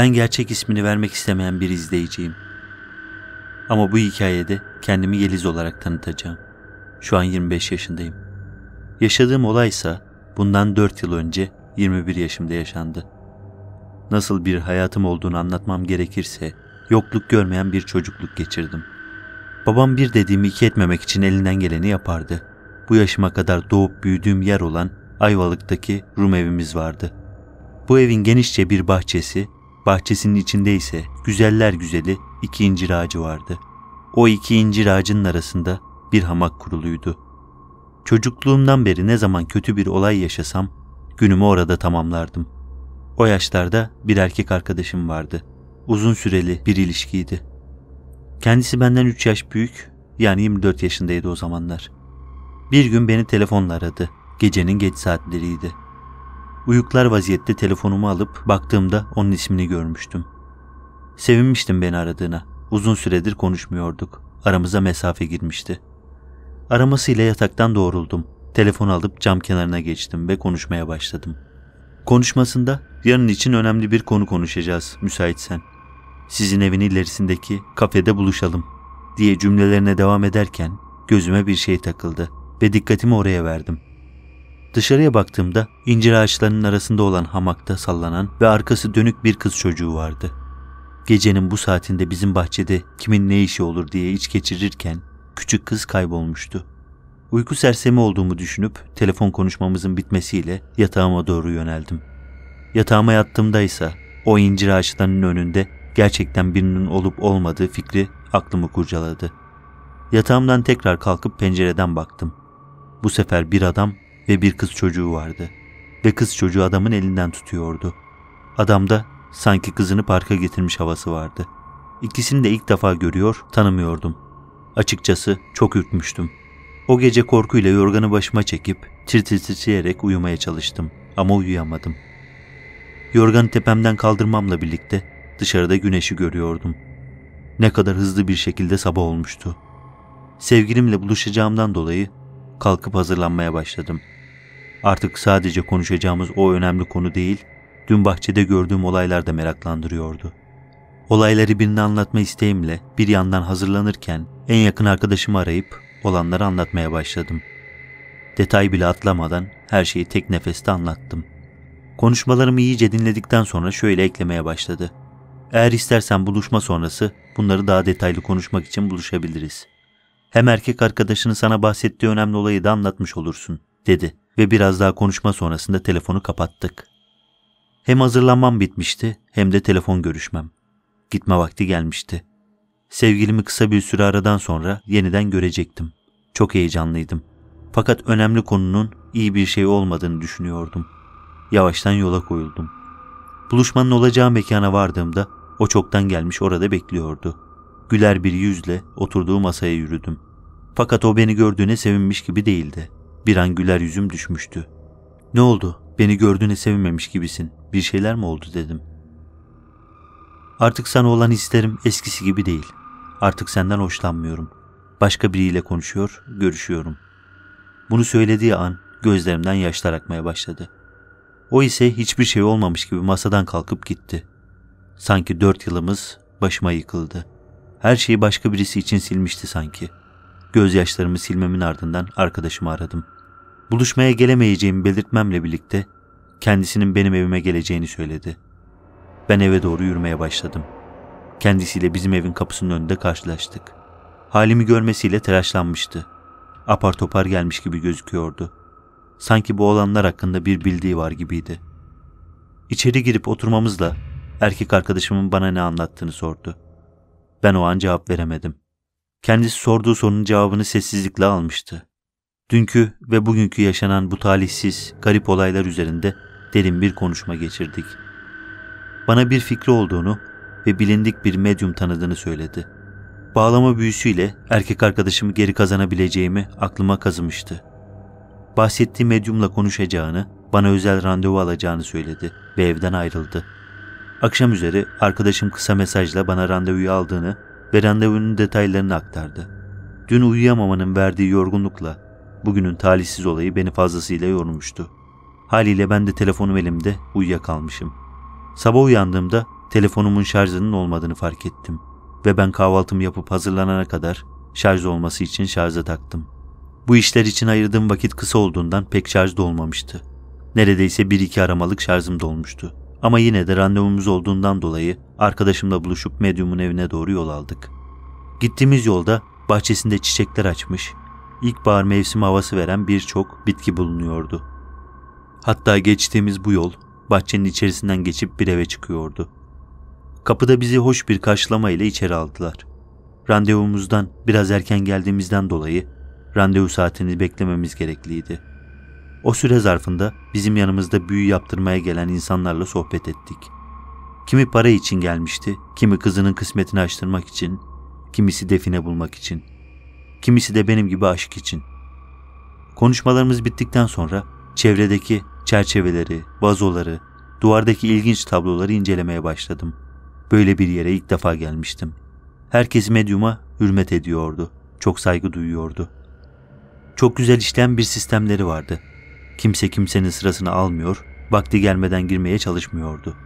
Ben gerçek ismini vermek istemeyen bir izleyiciyim. Ama bu hikayede kendimi Yeliz olarak tanıtacağım. Şu an 25 yaşındayım. Yaşadığım olaysa bundan 4 yıl önce 21 yaşımda yaşandı. Nasıl bir hayatım olduğunu anlatmam gerekirse yokluk görmeyen bir çocukluk geçirdim. Babam bir dediğimi iki etmemek için elinden geleni yapardı. Bu yaşıma kadar doğup büyüdüğüm yer olan Ayvalık'taki Rum evimiz vardı. Bu evin genişçe bir bahçesi Bahçesinin içinde ise güzeller güzeli iki incir ağacı vardı. O iki incir ağacının arasında bir hamak kuruluydu. Çocukluğumdan beri ne zaman kötü bir olay yaşasam günümü orada tamamlardım. O yaşlarda bir erkek arkadaşım vardı. Uzun süreli bir ilişkiydi. Kendisi benden 3 yaş büyük yani 24 yaşındaydı o zamanlar. Bir gün beni telefonla aradı. Gecenin geç saatleriydi. Uyuklar vaziyette telefonumu alıp baktığımda onun ismini görmüştüm. Sevinmiştim beni aradığına. Uzun süredir konuşmuyorduk. Aramıza mesafe girmişti. Aramasıyla yataktan doğruldum. Telefonu alıp cam kenarına geçtim ve konuşmaya başladım. Konuşmasında yarın için önemli bir konu konuşacağız müsaitsen. Sizin evin ilerisindeki kafede buluşalım diye cümlelerine devam ederken gözüme bir şey takıldı ve dikkatimi oraya verdim.'' Dışarıya baktığımda incir ağaçlarının arasında olan hamakta sallanan ve arkası dönük bir kız çocuğu vardı. Gecenin bu saatinde bizim bahçede kimin ne işi olur diye iç geçirirken küçük kız kaybolmuştu. Uyku sersemi olduğumu düşünüp telefon konuşmamızın bitmesiyle yatağıma doğru yöneldim. Yatağıma yattığımda ise o incir ağaçlarının önünde gerçekten birinin olup olmadığı fikri aklımı kurcaladı. Yatağımdan tekrar kalkıp pencereden baktım. Bu sefer bir adam ve bir kız çocuğu vardı. Ve kız çocuğu adamın elinden tutuyordu. Adamda sanki kızını parka getirmiş havası vardı. İkisini de ilk defa görüyor, tanımıyordum. Açıkçası çok ürkmüştüm. O gece korkuyla yorganı başıma çekip tir tir titreyerek uyumaya çalıştım ama uyuyamadım. Yorganı tepemden kaldırmamla birlikte dışarıda güneşi görüyordum. Ne kadar hızlı bir şekilde sabah olmuştu. Sevgilimle buluşacağımdan dolayı kalkıp hazırlanmaya başladım.'' Artık sadece konuşacağımız o önemli konu değil, dün bahçede gördüğüm olaylar da meraklandırıyordu. Olayları birine anlatma isteğimle bir yandan hazırlanırken en yakın arkadaşımı arayıp olanları anlatmaya başladım. Detay bile atlamadan her şeyi tek nefeste anlattım. Konuşmalarımı iyice dinledikten sonra şöyle eklemeye başladı. Eğer istersen buluşma sonrası bunları daha detaylı konuşmak için buluşabiliriz. Hem erkek arkadaşını sana bahsettiği önemli olayı da anlatmış olursun, dedi ve biraz daha konuşma sonrasında telefonu kapattık. Hem hazırlanmam bitmişti hem de telefon görüşmem. Gitme vakti gelmişti. Sevgilimi kısa bir süre aradan sonra yeniden görecektim. Çok heyecanlıydım. Fakat önemli konunun iyi bir şey olmadığını düşünüyordum. Yavaştan yola koyuldum. Buluşmanın olacağı mekana vardığımda o çoktan gelmiş orada bekliyordu. Güler bir yüzle oturduğu masaya yürüdüm. Fakat o beni gördüğüne sevinmiş gibi değildi. Bir an güler yüzüm düşmüştü. Ne oldu? Beni gördüğüne sevinmemiş gibisin. Bir şeyler mi oldu dedim. Artık sana olan isterim eskisi gibi değil. Artık senden hoşlanmıyorum. Başka biriyle konuşuyor, görüşüyorum. Bunu söylediği an gözlerimden yaşlar akmaya başladı. O ise hiçbir şey olmamış gibi masadan kalkıp gitti. Sanki dört yılımız başıma yıkıldı. Her şeyi başka birisi için silmişti sanki.'' Gözyaşlarımı silmemin ardından arkadaşımı aradım. Buluşmaya gelemeyeceğimi belirtmemle birlikte kendisinin benim evime geleceğini söyledi. Ben eve doğru yürümeye başladım. Kendisiyle bizim evin kapısının önünde karşılaştık. Halimi görmesiyle telaşlanmıştı. Apar topar gelmiş gibi gözüküyordu. Sanki bu olanlar hakkında bir bildiği var gibiydi. İçeri girip oturmamızla erkek arkadaşımın bana ne anlattığını sordu. Ben o an cevap veremedim. Kendisi sorduğu sorunun cevabını sessizlikle almıştı. Dünkü ve bugünkü yaşanan bu talihsiz, garip olaylar üzerinde derin bir konuşma geçirdik. Bana bir fikri olduğunu ve bilindik bir medyum tanıdığını söyledi. Bağlama büyüsüyle erkek arkadaşımı geri kazanabileceğimi aklıma kazımıştı. Bahsettiği medyumla konuşacağını, bana özel randevu alacağını söyledi ve evden ayrıldı. Akşam üzeri arkadaşım kısa mesajla bana randevuyu aldığını ve randevunun detaylarını aktardı. Dün uyuyamamanın verdiği yorgunlukla bugünün talihsiz olayı beni fazlasıyla yormuştu. Haliyle ben de telefonum elimde uyuyakalmışım. Sabah uyandığımda telefonumun şarjının olmadığını fark ettim ve ben kahvaltımı yapıp hazırlanana kadar şarj olması için şarja taktım. Bu işler için ayırdığım vakit kısa olduğundan pek şarj dolmamıştı. Neredeyse bir iki aramalık şarjım dolmuştu. Ama yine de randevumuz olduğundan dolayı arkadaşımla buluşup medyumun evine doğru yol aldık. Gittiğimiz yolda bahçesinde çiçekler açmış, ilkbahar mevsim havası veren birçok bitki bulunuyordu. Hatta geçtiğimiz bu yol bahçenin içerisinden geçip bir eve çıkıyordu. Kapıda bizi hoş bir karşılama ile içeri aldılar. Randevumuzdan biraz erken geldiğimizden dolayı randevu saatini beklememiz gerekliydi.'' O süre zarfında bizim yanımızda büyü yaptırmaya gelen insanlarla sohbet ettik. Kimi para için gelmişti, kimi kızının kısmetini açtırmak için, kimisi define bulmak için, kimisi de benim gibi aşk için. Konuşmalarımız bittikten sonra çevredeki çerçeveleri, vazoları, duvardaki ilginç tabloları incelemeye başladım. Böyle bir yere ilk defa gelmiştim. Herkes medyuma hürmet ediyordu, çok saygı duyuyordu. Çok güzel işleyen bir sistemleri vardı.'' Kimse kimsenin sırasını almıyor, vakti gelmeden girmeye çalışmıyordu.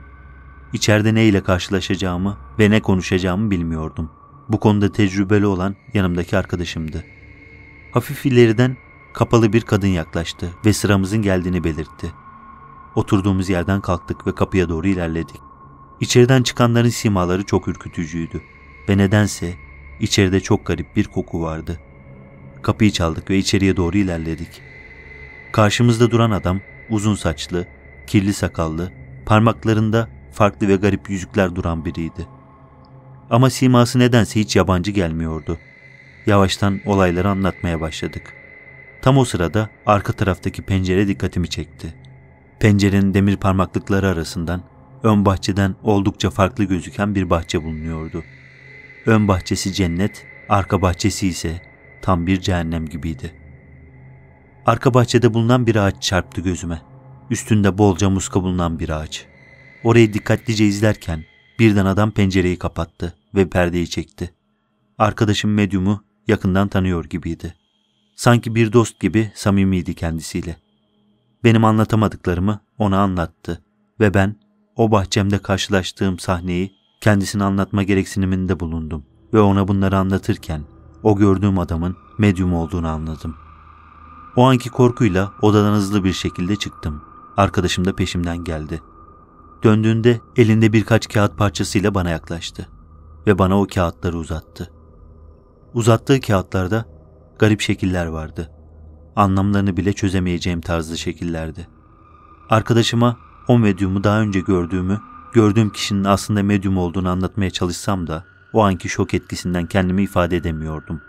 İçeride ne ile karşılaşacağımı ve ne konuşacağımı bilmiyordum. Bu konuda tecrübeli olan yanımdaki arkadaşımdı. Hafif ileriden kapalı bir kadın yaklaştı ve sıramızın geldiğini belirtti. Oturduğumuz yerden kalktık ve kapıya doğru ilerledik. İçeriden çıkanların simaları çok ürkütücüydü ve nedense içeride çok garip bir koku vardı. Kapıyı çaldık ve içeriye doğru ilerledik. Karşımızda duran adam uzun saçlı, kirli sakallı, parmaklarında farklı ve garip yüzükler duran biriydi. Ama siması nedense hiç yabancı gelmiyordu. Yavaştan olayları anlatmaya başladık. Tam o sırada arka taraftaki pencere dikkatimi çekti. Pencerenin demir parmaklıkları arasından ön bahçeden oldukça farklı gözüken bir bahçe bulunuyordu. Ön bahçesi cennet, arka bahçesi ise tam bir cehennem gibiydi.'' Arka bahçede bulunan bir ağaç çarptı gözüme. Üstünde bolca muska bulunan bir ağaç. Orayı dikkatlice izlerken birden adam pencereyi kapattı ve perdeyi çekti. Arkadaşım medyumu yakından tanıyor gibiydi. Sanki bir dost gibi samimiydi kendisiyle. Benim anlatamadıklarımı ona anlattı ve ben o bahçemde karşılaştığım sahneyi kendisine anlatma gereksiniminde bulundum ve ona bunları anlatırken o gördüğüm adamın medyum olduğunu anladım. O anki korkuyla odadan hızlı bir şekilde çıktım. Arkadaşım da peşimden geldi. Döndüğünde elinde birkaç kağıt parçasıyla bana yaklaştı ve bana o kağıtları uzattı. Uzattığı kağıtlarda garip şekiller vardı. Anlamlarını bile çözemeyeceğim tarzda şekillerdi. Arkadaşıma o medyumu daha önce gördüğümü, gördüğüm kişinin aslında medyum olduğunu anlatmaya çalışsam da o anki şok etkisinden kendimi ifade edemiyordum.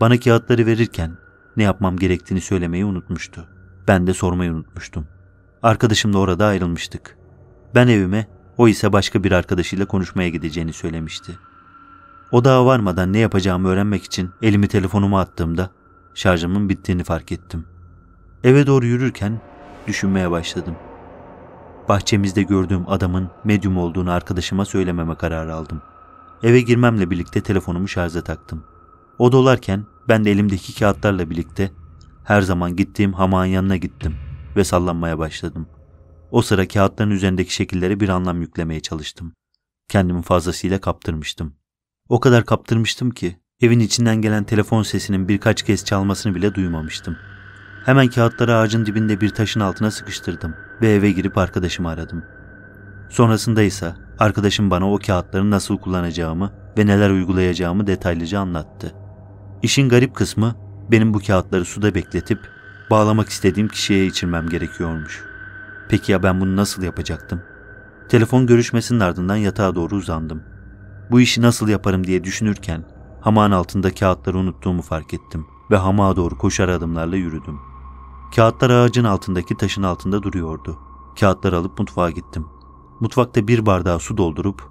Bana kağıtları verirken ne yapmam gerektiğini söylemeyi unutmuştu. Ben de sormayı unutmuştum. Arkadaşımla orada ayrılmıştık. Ben evime, o ise başka bir arkadaşıyla konuşmaya gideceğini söylemişti. Odağa varmadan ne yapacağımı öğrenmek için elimi telefonuma attığımda şarjımın bittiğini fark ettim. Eve doğru yürürken düşünmeye başladım. Bahçemizde gördüğüm adamın medyum olduğunu arkadaşıma söylememe kararı aldım. Eve girmemle birlikte telefonumu şarja taktım. O dolarken ben de elimdeki kağıtlarla birlikte her zaman gittiğim hamağın yanına gittim ve sallanmaya başladım. O sıra kağıtların üzerindeki şekillere bir anlam yüklemeye çalıştım. Kendimi fazlasıyla kaptırmıştım. O kadar kaptırmıştım ki evin içinden gelen telefon sesinin birkaç kez çalmasını bile duymamıştım. Hemen kağıtları ağacın dibinde bir taşın altına sıkıştırdım ve eve girip arkadaşımı aradım. Sonrasında ise arkadaşım bana o kağıtları nasıl kullanacağımı ve neler uygulayacağımı detaylıca anlattı. İşin garip kısmı benim bu kağıtları suda bekletip bağlamak istediğim kişiye içirmem gerekiyormuş. Peki ya ben bunu nasıl yapacaktım? Telefon görüşmesinin ardından yatağa doğru uzandım. Bu işi nasıl yaparım diye düşünürken hamağın altında kağıtları unuttuğumu fark ettim ve hamağa doğru koşar adımlarla yürüdüm. Kağıtlar ağacın altındaki taşın altında duruyordu. Kağıtları alıp mutfağa gittim. Mutfakta bir bardağa su doldurup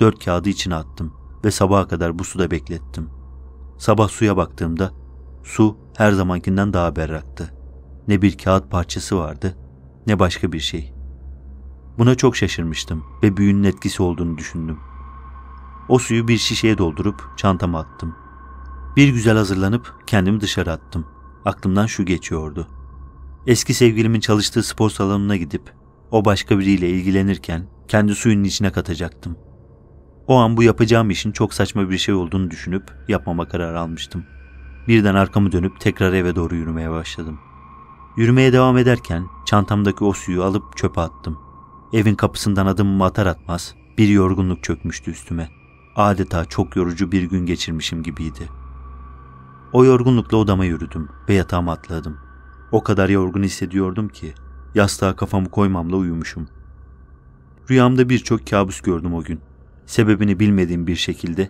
dört kağıdı içine attım ve sabaha kadar bu suda beklettim. Sabah suya baktığımda su her zamankinden daha berraktı. Ne bir kağıt parçası vardı ne başka bir şey. Buna çok şaşırmıştım ve büyünün etkisi olduğunu düşündüm. O suyu bir şişeye doldurup çantama attım. Bir güzel hazırlanıp kendimi dışarı attım. Aklımdan şu geçiyordu. Eski sevgilimin çalıştığı spor salonuna gidip o başka biriyle ilgilenirken kendi suyun içine katacaktım. O an bu yapacağım işin çok saçma bir şey olduğunu düşünüp yapmama karar almıştım. Birden arkamı dönüp tekrar eve doğru yürümeye başladım. Yürümeye devam ederken çantamdaki o suyu alıp çöpe attım. Evin kapısından adımımı atar atmaz bir yorgunluk çökmüştü üstüme. Adeta çok yorucu bir gün geçirmişim gibiydi. O yorgunlukla odama yürüdüm ve yatağıma atladım. O kadar yorgun hissediyordum ki yastığa kafamı koymamla uyumuşum. Rüyamda birçok kabus gördüm o gün. Sebebini bilmediğim bir şekilde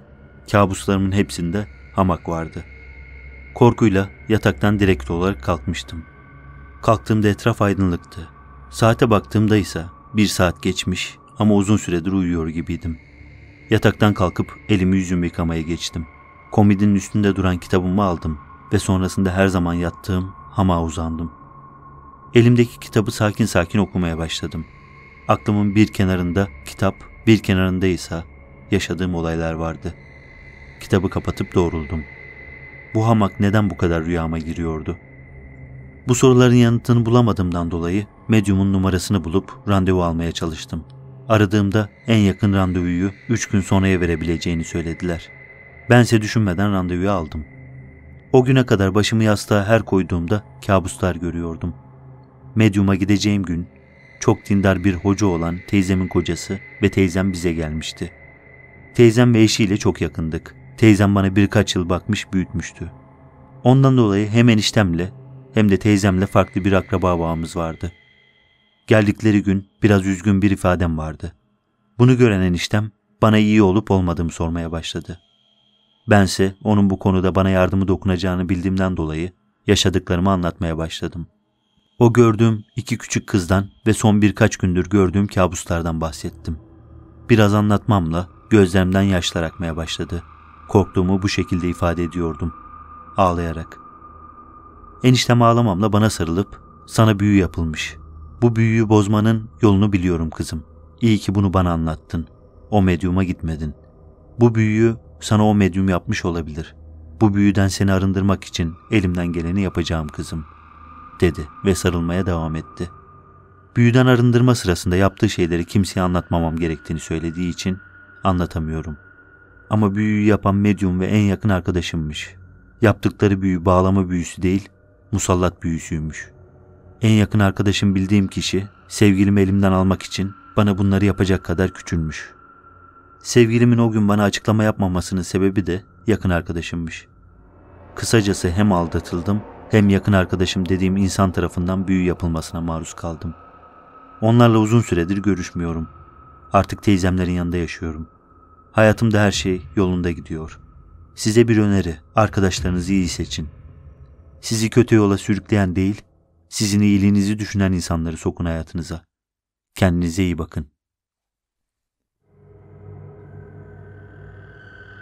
kabuslarımın hepsinde hamak vardı. Korkuyla yataktan direkt olarak kalkmıştım. Kalktığımda etraf aydınlıktı. Saate baktığımda ise bir saat geçmiş ama uzun süredir uyuyor gibiydim. Yataktan kalkıp elimi yüzümü yıkamaya geçtim. Komidinin üstünde duran kitabımı aldım ve sonrasında her zaman yattığım hamağa uzandım. Elimdeki kitabı sakin sakin okumaya başladım. Aklımın bir kenarında kitap bir kenarında ise yaşadığım olaylar vardı. Kitabı kapatıp doğruldum. Bu hamak neden bu kadar rüyama giriyordu? Bu soruların yanıtını bulamadığımdan dolayı medyumun numarasını bulup randevu almaya çalıştım. Aradığımda en yakın randevuyu 3 gün sonraya verebileceğini söylediler. Bense düşünmeden randevuyu aldım. O güne kadar başımı yastığa her koyduğumda kabuslar görüyordum. Medyuma gideceğim gün çok dindar bir hoca olan teyzemin kocası ve teyzem bize gelmişti. Teyzem ve eşiyle çok yakındık. Teyzem bana birkaç yıl bakmış büyütmüştü. Ondan dolayı hem eniştemle hem de teyzemle farklı bir akraba bağımız vardı. Geldikleri gün biraz üzgün bir ifadem vardı. Bunu gören eniştem bana iyi olup olmadığımı sormaya başladı. Bense onun bu konuda bana yardımı dokunacağını bildiğimden dolayı yaşadıklarımı anlatmaya başladım. O gördüğüm iki küçük kızdan ve son birkaç gündür gördüğüm kabuslardan bahsettim. Biraz anlatmamla gözlerimden yaşlar akmaya başladı. Korktuğumu bu şekilde ifade ediyordum. Ağlayarak. Eniştem ağlamamla bana sarılıp sana büyü yapılmış. Bu büyüyü bozmanın yolunu biliyorum kızım. İyi ki bunu bana anlattın. O medyuma gitmedin. Bu büyüyü sana o medyum yapmış olabilir. Bu büyüden seni arındırmak için elimden geleni yapacağım kızım.'' dedi ve sarılmaya devam etti. Büyüden arındırma sırasında yaptığı şeyleri kimseye anlatmamam gerektiğini söylediği için anlatamıyorum. Ama büyüyü yapan medyum ve en yakın arkadaşımmış. Yaptıkları büyü bağlama büyüsü değil, musallat büyüsüymüş. En yakın arkadaşım bildiğim kişi sevgilimi elimden almak için bana bunları yapacak kadar küçülmüş. Sevgilimin o gün bana açıklama yapmamasının sebebi de yakın arkadaşımmış. Kısacası hem aldatıldım hem yakın arkadaşım dediğim insan tarafından büyü yapılmasına maruz kaldım. Onlarla uzun süredir görüşmüyorum. Artık teyzemlerin yanında yaşıyorum. Hayatımda her şey yolunda gidiyor. Size bir öneri, arkadaşlarınızı iyi seçin. Sizi kötü yola sürükleyen değil, sizin iyiliğinizi düşünen insanları sokun hayatınıza. Kendinize iyi bakın.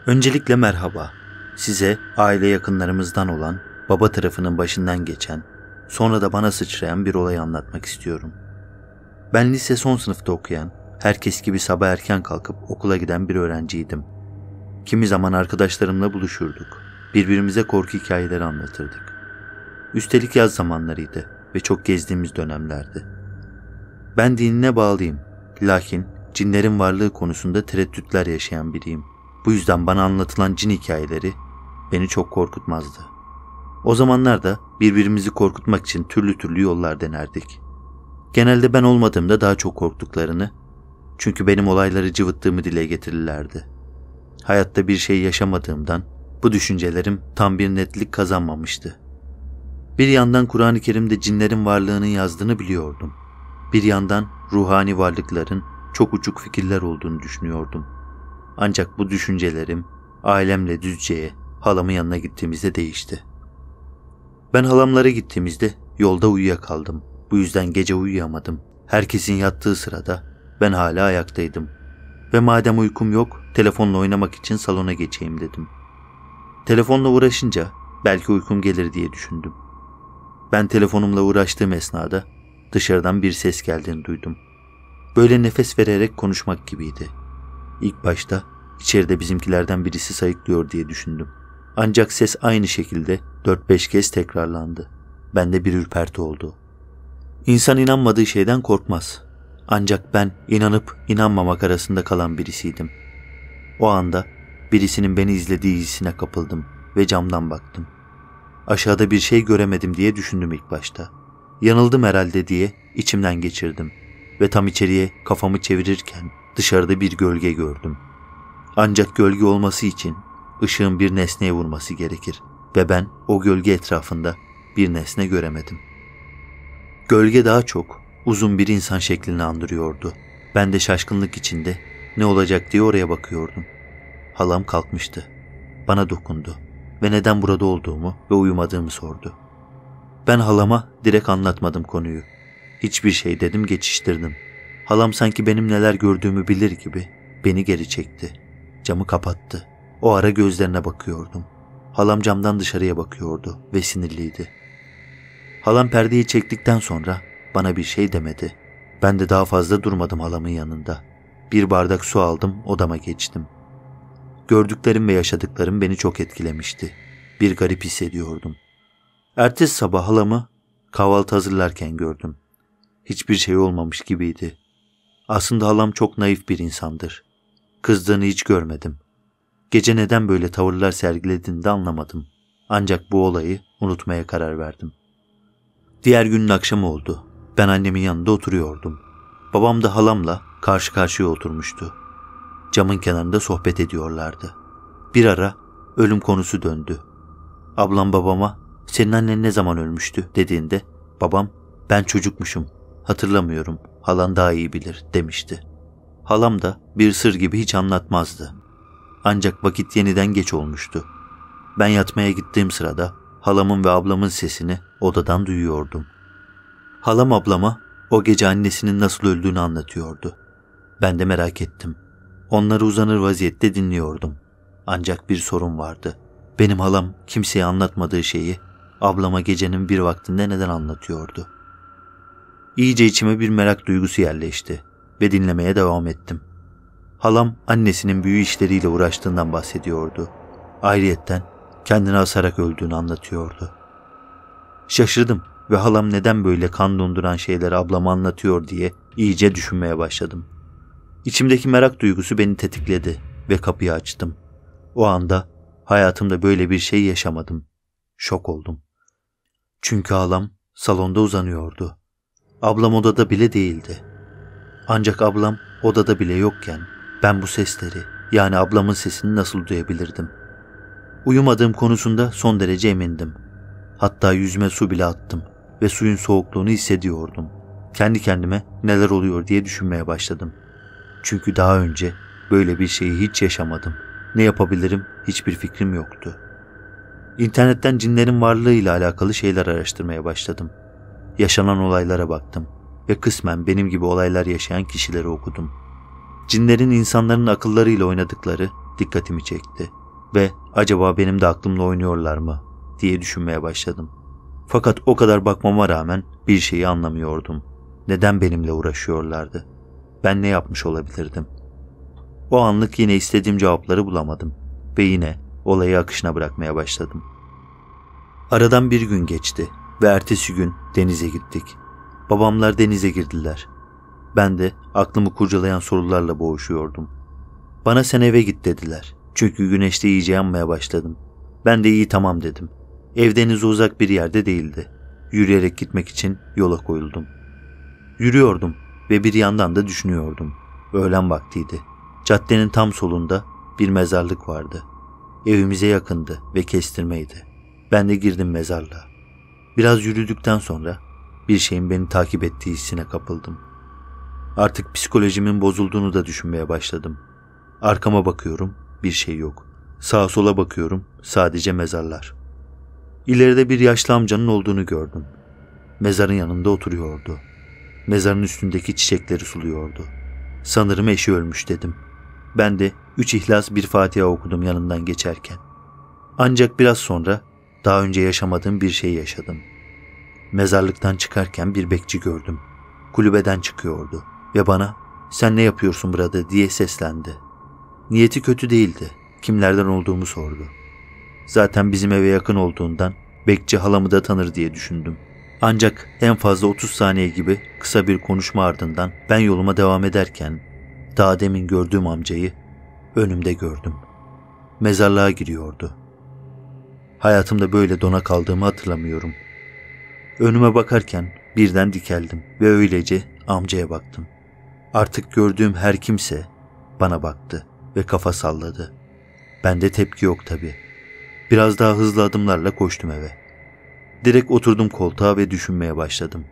Öncelikle merhaba. Size aile yakınlarımızdan olan baba tarafının başından geçen, sonra da bana sıçrayan bir olayı anlatmak istiyorum. Ben lise son sınıfta okuyan, herkes gibi sabah erken kalkıp okula giden bir öğrenciydim. Kimi zaman arkadaşlarımla buluşurduk. Birbirimize korku hikayeleri anlatırdık. Üstelik yaz zamanlarıydı ve çok gezdiğimiz dönemlerdi. Ben dinine bağlıyım. Lakin cinlerin varlığı konusunda tereddütler yaşayan biriyim. Bu yüzden bana anlatılan cin hikayeleri beni çok korkutmazdı. O zamanlarda birbirimizi korkutmak için türlü türlü yollar denerdik. Genelde ben olmadığımda daha çok korktuklarını, çünkü benim olayları cıvıttığımı dile getirirlerdi. Hayatta bir şey yaşamadığımdan bu düşüncelerim tam bir netlik kazanmamıştı. Bir yandan Kur'an-ı Kerim'de cinlerin varlığını yazdığını biliyordum. Bir yandan ruhani varlıkların çok uçuk fikirler olduğunu düşünüyordum. Ancak bu düşüncelerim ailemle Düzce'ye, halamın yanına gittiğimizde değişti.'' Ben halamlara gittiğimizde yolda uyuyakaldım. Bu yüzden gece uyuyamadım. Herkesin yattığı sırada ben hala ayaktaydım. Ve madem uykum yok telefonla oynamak için salona geçeyim dedim. Telefonla uğraşınca belki uykum gelir diye düşündüm. Ben telefonumla uğraştığım esnada dışarıdan bir ses geldiğini duydum. Böyle nefes vererek konuşmak gibiydi. İlk başta içeride bizimkilerden birisi sayıklıyor diye düşündüm. Ancak ses aynı şekilde 4-5 kez tekrarlandı. Bende bir ürperti oldu. İnsan inanmadığı şeyden korkmaz. Ancak ben inanıp inanmamak arasında kalan birisiydim. O anda birisinin beni izlediği hissine kapıldım ve camdan baktım. Aşağıda bir şey göremedim diye düşündüm ilk başta. Yanıldım herhalde diye içimden geçirdim ve tam içeriye kafamı çevirirken dışarıda bir gölge gördüm. Ancak gölge olması için ışığın bir nesneye vurması gerekir ve ben o gölge etrafında bir nesne göremedim. Gölge daha çok uzun bir insan şeklini andırıyordu. Ben de şaşkınlık içinde ne olacak diye oraya bakıyordum. Halam kalkmıştı. Bana dokundu ve neden burada olduğumu ve uyumadığımı sordu. Ben halama direkt anlatmadım konuyu. Hiçbir şey dedim geçiştirdim. Halam sanki benim neler gördüğümü bilir gibi beni geri çekti. Camı kapattı. O ara gözlerine bakıyordum. Halam camdan dışarıya bakıyordu ve sinirliydi. Halam perdeyi çektikten sonra bana bir şey demedi. Ben de daha fazla durmadım halamın yanında. Bir bardak su aldım, odama geçtim. Gördüklerim ve yaşadıklarım beni çok etkilemişti. Bir garip hissediyordum. Ertesi sabah halamı kahvaltı hazırlarken gördüm. Hiçbir şey olmamış gibiydi. Aslında halam çok naif bir insandır. Kızdığını hiç görmedim. Gece neden böyle tavırlar sergilediğini de anlamadım. Ancak bu olayı unutmaya karar verdim. Diğer günün akşamı oldu. Ben annemin yanında oturuyordum. Babam da halamla karşı karşıya oturmuştu. Camın kenarında sohbet ediyorlardı. Bir ara ölüm konusu döndü. Ablam babama senin annen ne zaman ölmüştü dediğinde babam ben çocukmuşum hatırlamıyorum halan daha iyi bilir demişti. Halam da bir sır gibi hiç anlatmazdı. Ancak vakit yeniden geç olmuştu. Ben yatmaya gittiğim sırada halamın ve ablamın sesini odadan duyuyordum. Halam ablama o gece annesinin nasıl öldüğünü anlatıyordu. Ben de merak ettim. Onları uzanır vaziyette dinliyordum. Ancak bir sorun vardı. Benim halam kimseye anlatmadığı şeyi ablama gecenin bir vaktinde neden anlatıyordu? İyice içime bir merak duygusu yerleşti ve dinlemeye devam ettim.'' halam annesinin büyü işleriyle uğraştığından bahsediyordu. Ayrıyetten kendini asarak öldüğünü anlatıyordu. Şaşırdım ve halam neden böyle kan donduran şeyleri ablama anlatıyor diye iyice düşünmeye başladım. İçimdeki merak duygusu beni tetikledi ve kapıyı açtım. O anda hayatımda böyle bir şey yaşamadım. Şok oldum. Çünkü halam salonda uzanıyordu. Ablam odada bile değildi. Ancak ablam odada bile yokken ben bu sesleri yani ablamın sesini nasıl duyabilirdim? Uyumadığım konusunda son derece emindim. Hatta yüzüme su bile attım ve suyun soğukluğunu hissediyordum. Kendi kendime neler oluyor diye düşünmeye başladım. Çünkü daha önce böyle bir şeyi hiç yaşamadım. Ne yapabilirim hiçbir fikrim yoktu. İnternetten cinlerin varlığıyla alakalı şeyler araştırmaya başladım. Yaşanan olaylara baktım ve kısmen benim gibi olaylar yaşayan kişileri okudum.'' Cinlerin insanların akıllarıyla oynadıkları dikkatimi çekti ve acaba benim de aklımla oynuyorlar mı diye düşünmeye başladım. Fakat o kadar bakmama rağmen bir şeyi anlamıyordum. Neden benimle uğraşıyorlardı? Ben ne yapmış olabilirdim? O anlık yine istediğim cevapları bulamadım ve yine olayı akışına bırakmaya başladım. Aradan bir gün geçti ve ertesi gün denize gittik. Babamlar denize girdiler. Ben de aklımı kurcalayan sorularla boğuşuyordum. Bana sen eve git dediler. Çünkü güneşte iyice yanmaya başladım. Ben de iyi tamam dedim. Evdeniz uzak bir yerde değildi. Yürüyerek gitmek için yola koyuldum. Yürüyordum ve bir yandan da düşünüyordum. Öğlen vaktiydi. Caddenin tam solunda bir mezarlık vardı. Evimize yakındı ve kestirmeydi. Ben de girdim mezarlığa. Biraz yürüdükten sonra bir şeyin beni takip ettiği hissine kapıldım. Artık psikolojimin bozulduğunu da düşünmeye başladım. Arkama bakıyorum, bir şey yok. Sağa sola bakıyorum, sadece mezarlar. İleride bir yaşlı amcanın olduğunu gördüm. Mezarın yanında oturuyordu. Mezarın üstündeki çiçekleri suluyordu. Sanırım eşi ölmüş dedim. Ben de üç ihlas bir Fatiha okudum yanından geçerken. Ancak biraz sonra daha önce yaşamadığım bir şey yaşadım. Mezarlıktan çıkarken bir bekçi gördüm. Kulübeden çıkıyordu ve bana sen ne yapıyorsun burada diye seslendi. Niyeti kötü değildi. Kimlerden olduğumu sordu. Zaten bizim eve yakın olduğundan bekçi halamı da tanır diye düşündüm. Ancak en fazla 30 saniye gibi kısa bir konuşma ardından ben yoluma devam ederken daha demin gördüğüm amcayı önümde gördüm. Mezarlığa giriyordu. Hayatımda böyle dona kaldığımı hatırlamıyorum. Önüme bakarken birden dikeldim ve öylece amcaya baktım. Artık gördüğüm her kimse bana baktı ve kafa salladı. Bende tepki yok tabi. Biraz daha hızlı adımlarla koştum eve. Direkt oturdum koltuğa ve düşünmeye başladım.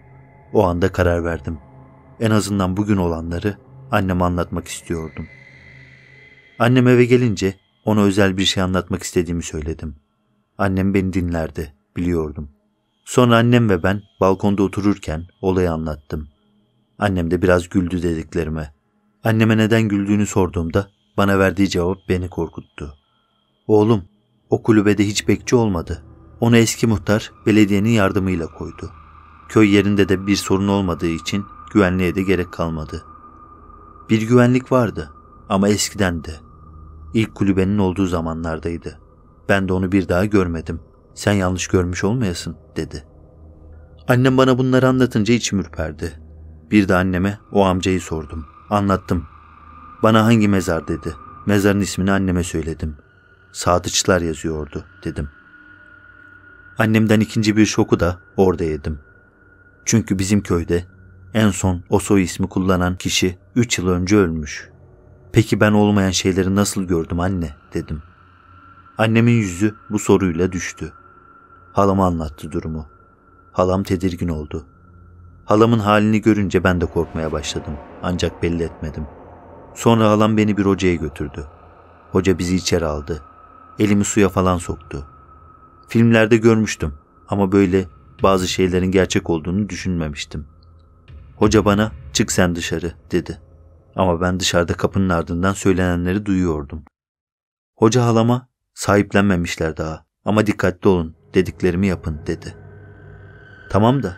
O anda karar verdim. En azından bugün olanları anneme anlatmak istiyordum. Annem eve gelince ona özel bir şey anlatmak istediğimi söyledim. Annem beni dinlerdi, biliyordum. Sonra annem ve ben balkonda otururken olayı anlattım. Annem de biraz güldü dediklerime. Anneme neden güldüğünü sorduğumda bana verdiği cevap beni korkuttu. Oğlum, o kulübede hiç bekçi olmadı. Onu eski muhtar belediyenin yardımıyla koydu. Köy yerinde de bir sorun olmadığı için güvenliğe de gerek kalmadı. Bir güvenlik vardı ama eskiden de. İlk kulübenin olduğu zamanlardaydı. Ben de onu bir daha görmedim. Sen yanlış görmüş olmayasın dedi. Annem bana bunları anlatınca içim ürperdi. Bir de anneme o amcayı sordum. Anlattım. Bana hangi mezar dedi. Mezarın ismini anneme söyledim. Sadıçlar yazıyordu dedim. Annemden ikinci bir şoku da orada yedim. Çünkü bizim köyde en son o soy ismi kullanan kişi 3 yıl önce ölmüş. Peki ben olmayan şeyleri nasıl gördüm anne dedim. Annemin yüzü bu soruyla düştü. Halama anlattı durumu. Halam tedirgin oldu. Halamın halini görünce ben de korkmaya başladım ancak belli etmedim. Sonra halam beni bir hocaya götürdü. Hoca bizi içeri aldı. Elimi suya falan soktu. Filmlerde görmüştüm ama böyle bazı şeylerin gerçek olduğunu düşünmemiştim. Hoca bana çık sen dışarı dedi. Ama ben dışarıda kapının ardından söylenenleri duyuyordum. Hoca halama sahiplenmemişler daha ama dikkatli olun dediklerimi yapın dedi. Tamam da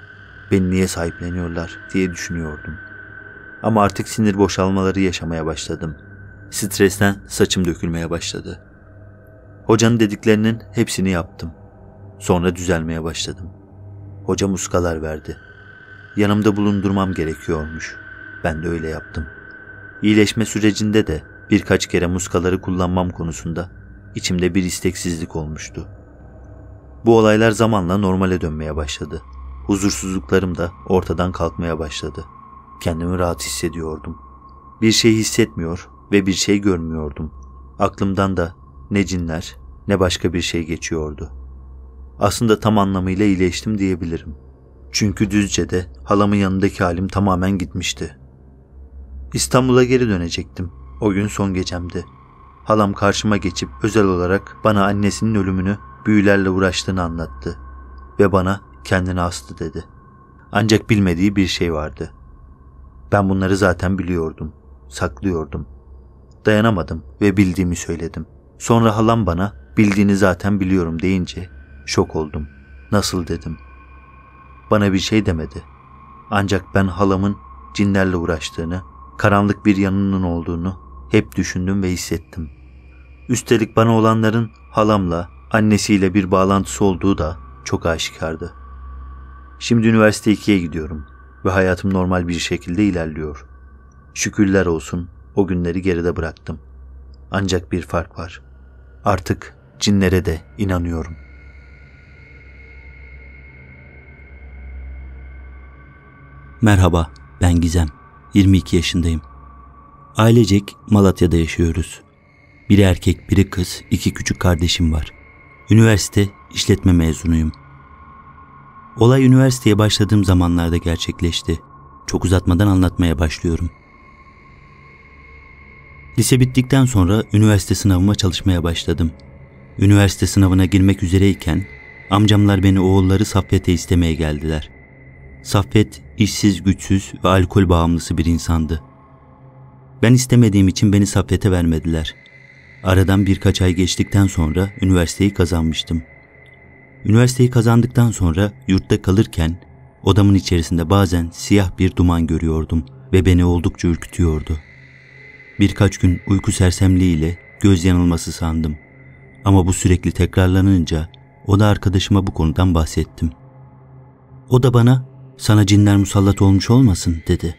beni niye sahipleniyorlar diye düşünüyordum. Ama artık sinir boşalmaları yaşamaya başladım. Stresten saçım dökülmeye başladı. Hocanın dediklerinin hepsini yaptım. Sonra düzelmeye başladım. Hoca muskalar verdi. Yanımda bulundurmam gerekiyormuş. Ben de öyle yaptım. İyileşme sürecinde de birkaç kere muskaları kullanmam konusunda içimde bir isteksizlik olmuştu. Bu olaylar zamanla normale dönmeye başladı.'' Huzursuzluklarım da ortadan kalkmaya başladı. Kendimi rahat hissediyordum. Bir şey hissetmiyor ve bir şey görmüyordum. Aklımdan da ne cinler ne başka bir şey geçiyordu. Aslında tam anlamıyla iyileştim diyebilirim. Çünkü Düzce'de halamın yanındaki halim tamamen gitmişti. İstanbul'a geri dönecektim. O gün son gecemdi. Halam karşıma geçip özel olarak bana annesinin ölümünü büyülerle uğraştığını anlattı ve bana Kendini astı dedi. Ancak bilmediği bir şey vardı. Ben bunları zaten biliyordum. Saklıyordum. Dayanamadım ve bildiğimi söyledim. Sonra halam bana bildiğini zaten biliyorum deyince şok oldum. Nasıl dedim. Bana bir şey demedi. Ancak ben halamın cinlerle uğraştığını, karanlık bir yanının olduğunu hep düşündüm ve hissettim. Üstelik bana olanların halamla, annesiyle bir bağlantısı olduğu da çok aşikardı.'' Şimdi üniversite 2'ye gidiyorum ve hayatım normal bir şekilde ilerliyor. Şükürler olsun o günleri geride bıraktım. Ancak bir fark var. Artık cinlere de inanıyorum. Merhaba, ben Gizem. 22 yaşındayım. Ailecek Malatya'da yaşıyoruz. Biri erkek, biri kız, iki küçük kardeşim var. Üniversite işletme mezunuyum. Olay üniversiteye başladığım zamanlarda gerçekleşti. Çok uzatmadan anlatmaya başlıyorum. Lise bittikten sonra üniversite sınavıma çalışmaya başladım. Üniversite sınavına girmek üzereyken amcamlar beni oğulları Saffet'e istemeye geldiler. Saffet işsiz, güçsüz ve alkol bağımlısı bir insandı. Ben istemediğim için beni Saffet'e vermediler. Aradan birkaç ay geçtikten sonra üniversiteyi kazanmıştım.'' Üniversiteyi kazandıktan sonra yurtta kalırken odamın içerisinde bazen siyah bir duman görüyordum ve beni oldukça ürkütüyordu. Birkaç gün uyku sersemliğiyle göz yanılması sandım. Ama bu sürekli tekrarlanınca o arkadaşıma bu konudan bahsettim. O da bana sana cinler musallat olmuş olmasın dedi.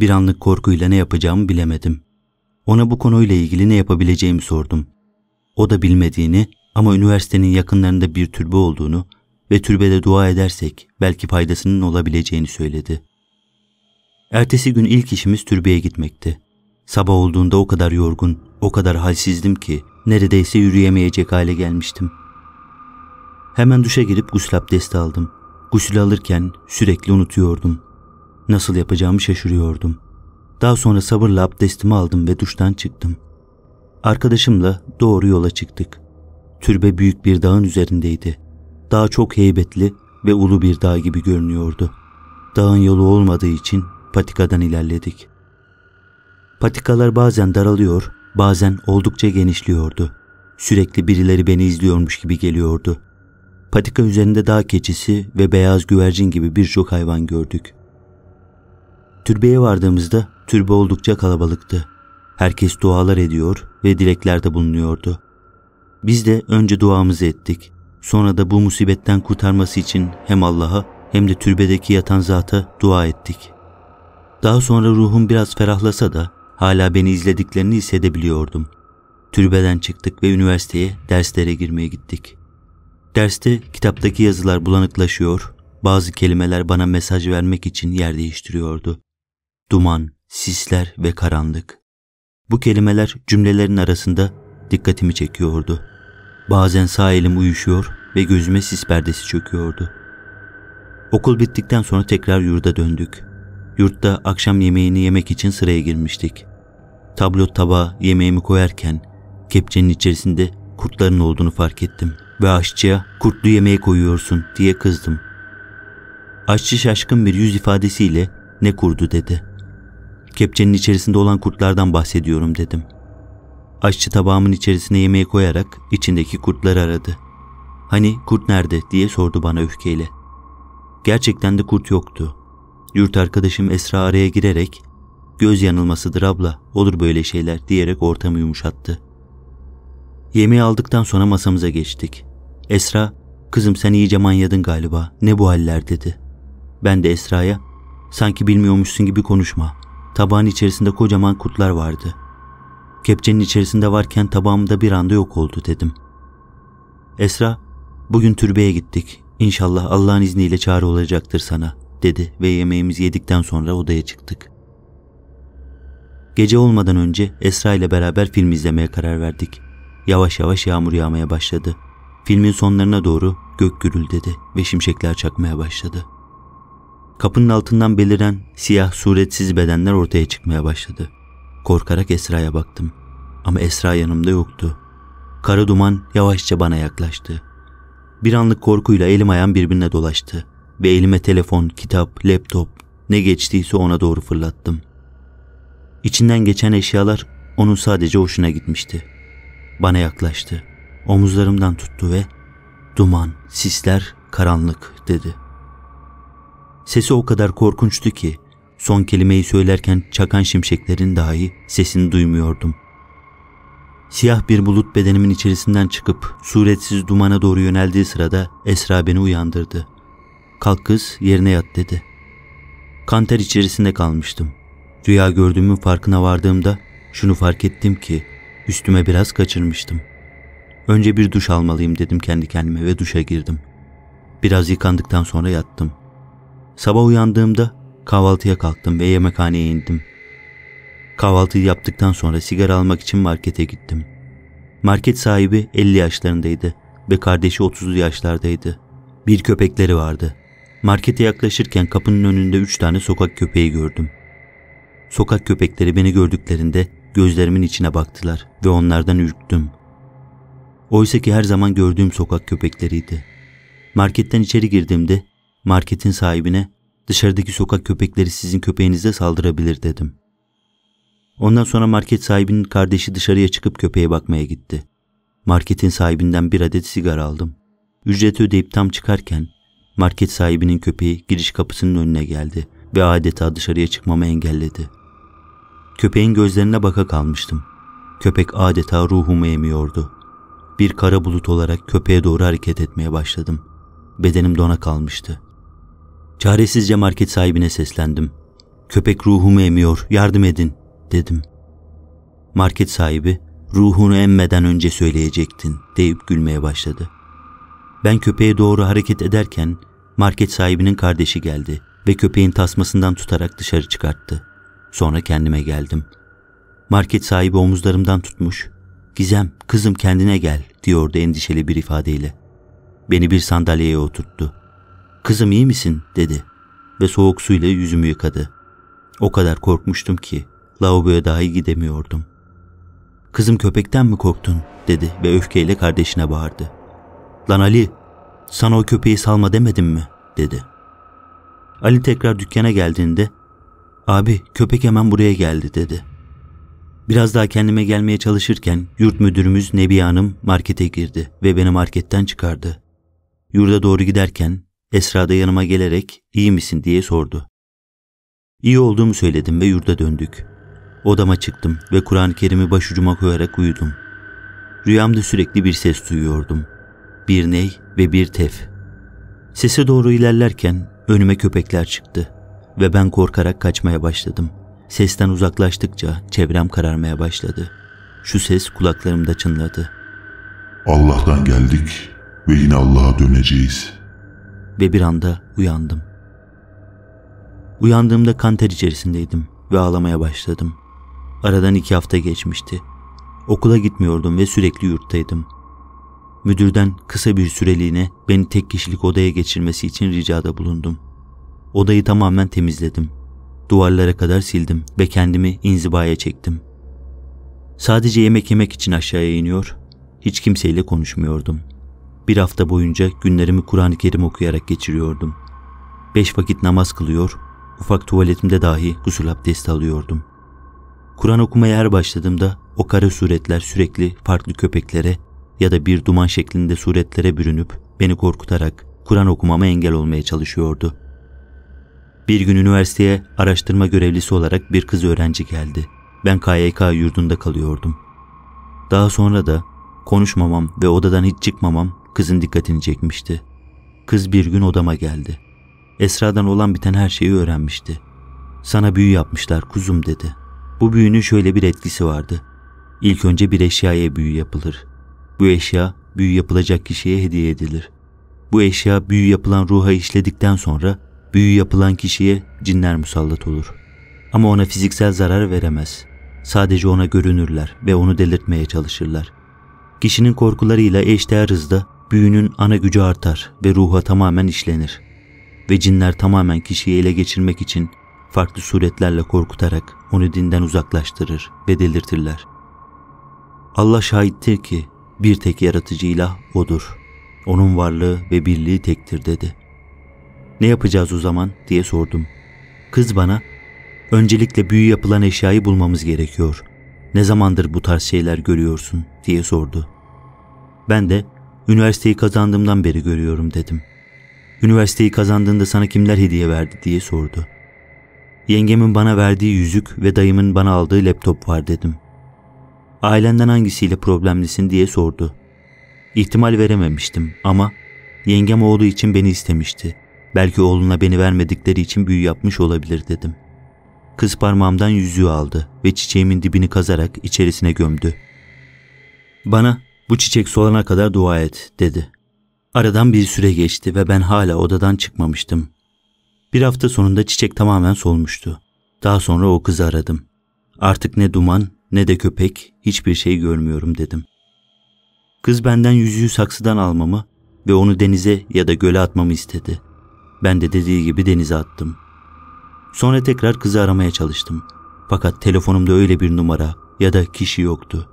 Bir anlık korkuyla ne yapacağımı bilemedim. Ona bu konuyla ilgili ne yapabileceğimi sordum. O da bilmediğini ama üniversitenin yakınlarında bir türbe olduğunu ve türbede dua edersek belki faydasının olabileceğini söyledi. Ertesi gün ilk işimiz türbeye gitmekti. Sabah olduğunda o kadar yorgun, o kadar halsizdim ki neredeyse yürüyemeyecek hale gelmiştim. Hemen duşa girip gusül abdesti aldım. Gusül alırken sürekli unutuyordum. Nasıl yapacağımı şaşırıyordum. Daha sonra sabırla abdestimi aldım ve duştan çıktım. Arkadaşımla doğru yola çıktık. Türbe büyük bir dağın üzerindeydi. Dağ çok heybetli ve ulu bir dağ gibi görünüyordu. Dağın yolu olmadığı için patikadan ilerledik. Patikalar bazen daralıyor, bazen oldukça genişliyordu. Sürekli birileri beni izliyormuş gibi geliyordu. Patika üzerinde dağ keçisi ve beyaz güvercin gibi birçok hayvan gördük. Türbeye vardığımızda türbe oldukça kalabalıktı. Herkes dualar ediyor ve dileklerde bulunuyordu. Biz de önce duamızı ettik. Sonra da bu musibetten kurtarması için hem Allah'a hem de türbedeki yatan zata dua ettik. Daha sonra ruhum biraz ferahlasa da hala beni izlediklerini hissedebiliyordum. Türbeden çıktık ve üniversiteye derslere girmeye gittik. Derste kitaptaki yazılar bulanıklaşıyor, bazı kelimeler bana mesaj vermek için yer değiştiriyordu. Duman, sisler ve karanlık. Bu kelimeler cümlelerin arasında dikkatimi çekiyordu. Bazen sağ elim uyuşuyor ve gözüme sis perdesi çöküyordu. Okul bittikten sonra tekrar yurda döndük. Yurtta akşam yemeğini yemek için sıraya girmiştik. Tablo tabağa yemeğimi koyarken kepçenin içerisinde kurtların olduğunu fark ettim ve aşçıya kurtlu yemeğe koyuyorsun diye kızdım. Aşçı şaşkın bir yüz ifadesiyle ne kurdu dedi. Kepçenin içerisinde olan kurtlardan bahsediyorum dedim.'' Aşçı tabağımın içerisine yemeği koyarak içindeki kurtları aradı. Hani kurt nerede diye sordu bana öfkeyle. Gerçekten de kurt yoktu. Yurt arkadaşım Esra araya girerek göz yanılmasıdır abla olur böyle şeyler diyerek ortamı yumuşattı. Yemeği aldıktan sonra masamıza geçtik. Esra kızım sen iyice manyadın galiba ne bu haller dedi. Ben de Esra'ya sanki bilmiyormuşsun gibi konuşma. Tabağın içerisinde kocaman kurtlar vardı.'' Kepçenin içerisinde varken tabağımda bir anda yok oldu dedim. Esra, bugün türbeye gittik. İnşallah Allah'ın izniyle çare olacaktır sana dedi ve yemeğimizi yedikten sonra odaya çıktık. Gece olmadan önce Esra ile beraber film izlemeye karar verdik. Yavaş yavaş yağmur yağmaya başladı. Filmin sonlarına doğru gök gürüldedi ve şimşekler çakmaya başladı. Kapının altından beliren siyah suretsiz bedenler ortaya çıkmaya başladı. Korkarak Esra'ya baktım. Ama Esra yanımda yoktu. Kara duman yavaşça bana yaklaştı. Bir anlık korkuyla elim ayağım birbirine dolaştı. Ve elime telefon, kitap, laptop ne geçtiyse ona doğru fırlattım. İçinden geçen eşyalar onun sadece hoşuna gitmişti. Bana yaklaştı. Omuzlarımdan tuttu ve duman, sisler, karanlık dedi. Sesi o kadar korkunçtu ki Son kelimeyi söylerken çakan şimşeklerin dahi sesini duymuyordum. Siyah bir bulut bedenimin içerisinden çıkıp suretsiz dumana doğru yöneldiği sırada Esra beni uyandırdı. Kalk kız yerine yat dedi. Kanter içerisinde kalmıştım. Rüya gördüğümün farkına vardığımda şunu fark ettim ki üstüme biraz kaçırmıştım. Önce bir duş almalıyım dedim kendi kendime ve duşa girdim. Biraz yıkandıktan sonra yattım. Sabah uyandığımda kahvaltıya kalktım ve yemekhaneye indim. Kahvaltıyı yaptıktan sonra sigara almak için markete gittim. Market sahibi 50 yaşlarındaydı ve kardeşi 30'lu yaşlardaydı. Bir köpekleri vardı. Markete yaklaşırken kapının önünde 3 tane sokak köpeği gördüm. Sokak köpekleri beni gördüklerinde gözlerimin içine baktılar ve onlardan ürktüm. Oysa ki her zaman gördüğüm sokak köpekleriydi. Marketten içeri girdiğimde marketin sahibine Dışarıdaki sokak köpekleri sizin köpeğinize saldırabilir dedim. Ondan sonra market sahibinin kardeşi dışarıya çıkıp köpeğe bakmaya gitti. Marketin sahibinden bir adet sigara aldım. Ücreti ödeyip tam çıkarken market sahibinin köpeği giriş kapısının önüne geldi ve adeta dışarıya çıkmamı engelledi. Köpeğin gözlerine baka kalmıştım. Köpek adeta ruhumu emiyordu. Bir kara bulut olarak köpeğe doğru hareket etmeye başladım. Bedenim dona kalmıştı. Çaresizce market sahibine seslendim. Köpek ruhumu emiyor, yardım edin, dedim. Market sahibi, ruhunu emmeden önce söyleyecektin, deyip gülmeye başladı. Ben köpeğe doğru hareket ederken, market sahibinin kardeşi geldi ve köpeğin tasmasından tutarak dışarı çıkarttı. Sonra kendime geldim. Market sahibi omuzlarımdan tutmuş. Gizem, kızım kendine gel, diyordu endişeli bir ifadeyle. Beni bir sandalyeye oturttu. Kızım iyi misin dedi ve soğuk suyla yüzümü yıkadı. O kadar korkmuştum ki lavaboya dahi gidemiyordum. Kızım köpekten mi korktun dedi ve öfkeyle kardeşine bağırdı. Lan Ali sana o köpeği salma demedim mi dedi. Ali tekrar dükkana geldiğinde abi köpek hemen buraya geldi dedi. Biraz daha kendime gelmeye çalışırken yurt müdürümüz Nebiye Hanım markete girdi ve beni marketten çıkardı. Yurda doğru giderken Esra da yanıma gelerek iyi misin diye sordu. İyi olduğumu söyledim ve yurda döndük. Odama çıktım ve Kur'an-ı Kerim'i başucuma koyarak uyudum. Rüyamda sürekli bir ses duyuyordum. Bir ney ve bir tef. Sese doğru ilerlerken önüme köpekler çıktı ve ben korkarak kaçmaya başladım. Sesten uzaklaştıkça çevrem kararmaya başladı. Şu ses kulaklarımda çınladı. Allah'tan geldik ve yine Allah'a döneceğiz.'' ve bir anda uyandım. Uyandığımda kanter içerisindeydim ve ağlamaya başladım. Aradan iki hafta geçmişti. Okula gitmiyordum ve sürekli yurttaydım. Müdürden kısa bir süreliğine beni tek kişilik odaya geçirmesi için ricada bulundum. Odayı tamamen temizledim. Duvarlara kadar sildim ve kendimi inzibaya çektim. Sadece yemek yemek için aşağıya iniyor, hiç kimseyle konuşmuyordum.'' Bir hafta boyunca günlerimi Kur'an-ı Kerim okuyarak geçiriyordum. Beş vakit namaz kılıyor, ufak tuvaletimde dahi gusül abdesti alıyordum. Kur'an okumaya her başladığımda o kara suretler sürekli farklı köpeklere ya da bir duman şeklinde suretlere bürünüp beni korkutarak Kur'an okumama engel olmaya çalışıyordu. Bir gün üniversiteye araştırma görevlisi olarak bir kız öğrenci geldi. Ben KYK yurdunda kalıyordum. Daha sonra da konuşmamam ve odadan hiç çıkmamam kızın dikkatini çekmişti. Kız bir gün odama geldi. Esra'dan olan biten her şeyi öğrenmişti. Sana büyü yapmışlar kuzum dedi. Bu büyünün şöyle bir etkisi vardı. İlk önce bir eşyaya büyü yapılır. Bu eşya büyü yapılacak kişiye hediye edilir. Bu eşya büyü yapılan ruha işledikten sonra büyü yapılan kişiye cinler musallat olur. Ama ona fiziksel zarar veremez. Sadece ona görünürler ve onu delirtmeye çalışırlar. Kişinin korkularıyla eşdeğer hızda büyünün ana gücü artar ve ruha tamamen işlenir. Ve cinler tamamen kişiyi ele geçirmek için farklı suretlerle korkutarak onu dinden uzaklaştırır ve delirtirler. Allah şahittir ki bir tek yaratıcı ilah odur. Onun varlığı ve birliği tektir dedi. Ne yapacağız o zaman diye sordum. Kız bana öncelikle büyü yapılan eşyayı bulmamız gerekiyor. Ne zamandır bu tarz şeyler görüyorsun diye sordu. Ben de Üniversiteyi kazandığımdan beri görüyorum dedim. Üniversiteyi kazandığında sana kimler hediye verdi diye sordu. Yengemin bana verdiği yüzük ve dayımın bana aldığı laptop var dedim. Ailenden hangisiyle problemlisin diye sordu. İhtimal verememiştim ama yengem oğlu için beni istemişti. Belki oğluna beni vermedikleri için büyü yapmış olabilir dedim. Kız parmağımdan yüzüğü aldı ve çiçeğimin dibini kazarak içerisine gömdü. Bana bu çiçek solana kadar dua et dedi. Aradan bir süre geçti ve ben hala odadan çıkmamıştım. Bir hafta sonunda çiçek tamamen solmuştu. Daha sonra o kızı aradım. Artık ne duman ne de köpek hiçbir şey görmüyorum dedim. Kız benden yüzüğü saksıdan almamı ve onu denize ya da göle atmamı istedi. Ben de dediği gibi denize attım. Sonra tekrar kızı aramaya çalıştım. Fakat telefonumda öyle bir numara ya da kişi yoktu.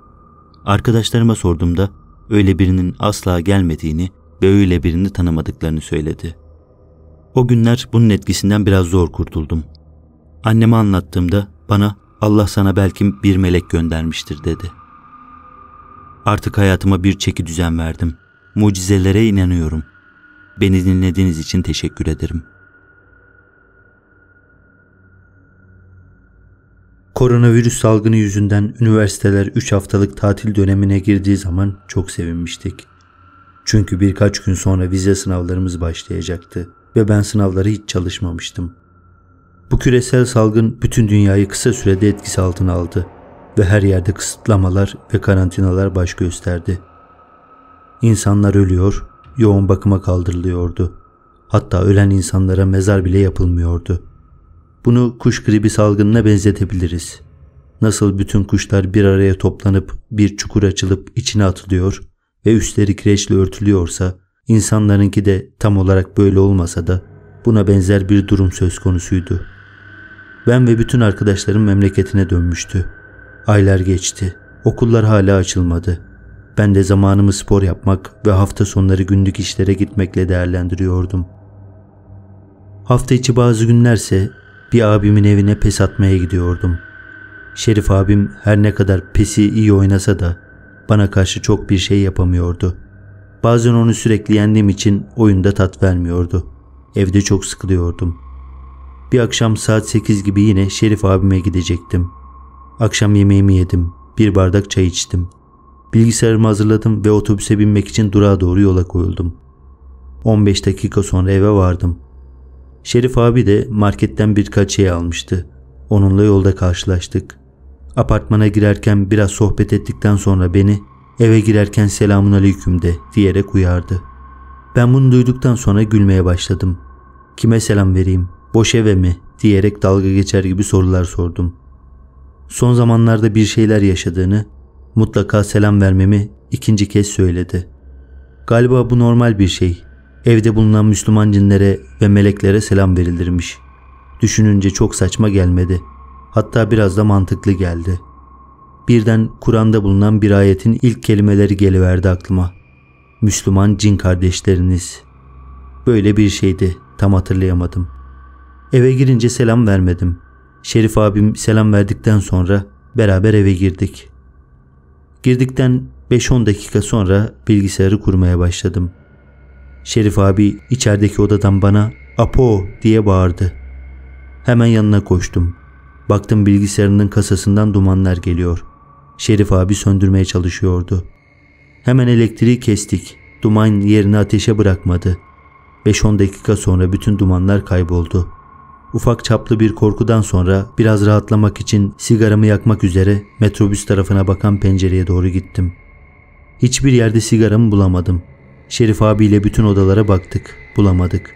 Arkadaşlarıma sorduğumda öyle birinin asla gelmediğini ve öyle birini tanımadıklarını söyledi. O günler bunun etkisinden biraz zor kurtuldum. Anneme anlattığımda bana Allah sana belki bir melek göndermiştir dedi. Artık hayatıma bir çeki düzen verdim. Mucizelere inanıyorum. Beni dinlediğiniz için teşekkür ederim.'' Koronavirüs salgını yüzünden üniversiteler 3 haftalık tatil dönemine girdiği zaman çok sevinmiştik. Çünkü birkaç gün sonra vize sınavlarımız başlayacaktı ve ben sınavları hiç çalışmamıştım. Bu küresel salgın bütün dünyayı kısa sürede etkisi altına aldı ve her yerde kısıtlamalar ve karantinalar baş gösterdi. İnsanlar ölüyor, yoğun bakıma kaldırılıyordu. Hatta ölen insanlara mezar bile yapılmıyordu.'' Bunu kuş gribi salgınına benzetebiliriz. Nasıl bütün kuşlar bir araya toplanıp bir çukur açılıp içine atılıyor ve üstleri kireçle örtülüyorsa insanlarınki de tam olarak böyle olmasa da buna benzer bir durum söz konusuydu. Ben ve bütün arkadaşlarım memleketine dönmüştü. Aylar geçti. Okullar hala açılmadı. Ben de zamanımı spor yapmak ve hafta sonları günlük işlere gitmekle değerlendiriyordum. Hafta içi bazı günlerse bir abimin evine pes atmaya gidiyordum. Şerif abim her ne kadar pesi iyi oynasa da bana karşı çok bir şey yapamıyordu. Bazen onu sürekli yendiğim için oyunda tat vermiyordu. Evde çok sıkılıyordum. Bir akşam saat 8 gibi yine Şerif abime gidecektim. Akşam yemeğimi yedim, bir bardak çay içtim. Bilgisayarımı hazırladım ve otobüse binmek için durağa doğru yola koyuldum. 15 dakika sonra eve vardım. Şerif abi de marketten birkaç şey almıştı. Onunla yolda karşılaştık. Apartmana girerken biraz sohbet ettikten sonra beni eve girerken selamun aleyküm de diyerek uyardı. Ben bunu duyduktan sonra gülmeye başladım. Kime selam vereyim, boş eve mi diyerek dalga geçer gibi sorular sordum. Son zamanlarda bir şeyler yaşadığını, mutlaka selam vermemi ikinci kez söyledi. Galiba bu normal bir şey Evde bulunan Müslüman cinlere ve meleklere selam verilirmiş. Düşününce çok saçma gelmedi. Hatta biraz da mantıklı geldi. Birden Kur'an'da bulunan bir ayetin ilk kelimeleri geliverdi aklıma. Müslüman cin kardeşleriniz. Böyle bir şeydi. Tam hatırlayamadım. Eve girince selam vermedim. Şerif abim selam verdikten sonra beraber eve girdik. Girdikten 5-10 dakika sonra bilgisayarı kurmaya başladım.'' Şerif abi içerideki odadan bana Apo diye bağırdı. Hemen yanına koştum. Baktım bilgisayarının kasasından dumanlar geliyor. Şerif abi söndürmeye çalışıyordu. Hemen elektriği kestik. Duman yerini ateşe bırakmadı. 5-10 dakika sonra bütün dumanlar kayboldu. Ufak çaplı bir korkudan sonra biraz rahatlamak için sigaramı yakmak üzere metrobüs tarafına bakan pencereye doğru gittim. Hiçbir yerde sigaramı bulamadım. Şerif abiyle bütün odalara baktık. Bulamadık.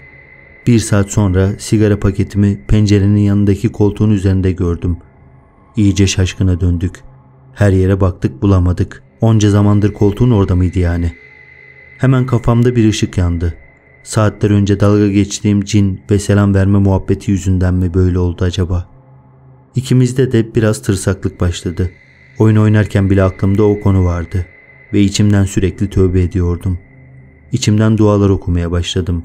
Bir saat sonra sigara paketimi pencerenin yanındaki koltuğun üzerinde gördüm. İyice şaşkına döndük. Her yere baktık bulamadık. Onca zamandır koltuğun orada mıydı yani? Hemen kafamda bir ışık yandı. Saatler önce dalga geçtiğim cin ve selam verme muhabbeti yüzünden mi böyle oldu acaba? İkimizde de biraz tırsaklık başladı. Oyun oynarken bile aklımda o konu vardı ve içimden sürekli tövbe ediyordum. İçimden dualar okumaya başladım.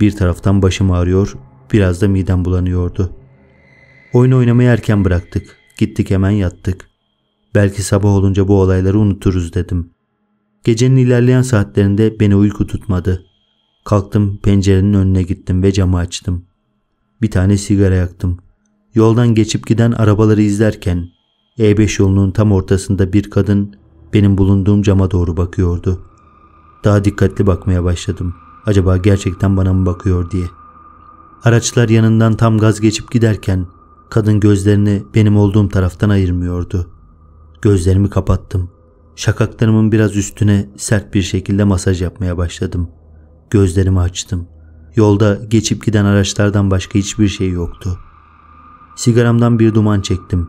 Bir taraftan başım ağrıyor, biraz da midem bulanıyordu. Oyun oynamayı erken bıraktık. Gittik hemen yattık. Belki sabah olunca bu olayları unuturuz dedim. Gecenin ilerleyen saatlerinde beni uyku tutmadı. Kalktım pencerenin önüne gittim ve camı açtım. Bir tane sigara yaktım. Yoldan geçip giden arabaları izlerken E5 yolunun tam ortasında bir kadın benim bulunduğum cama doğru bakıyordu.'' Daha dikkatli bakmaya başladım. Acaba gerçekten bana mı bakıyor diye. Araçlar yanından tam gaz geçip giderken kadın gözlerini benim olduğum taraftan ayırmıyordu. Gözlerimi kapattım. Şakaklarımın biraz üstüne sert bir şekilde masaj yapmaya başladım. Gözlerimi açtım. Yolda geçip giden araçlardan başka hiçbir şey yoktu. Sigaramdan bir duman çektim.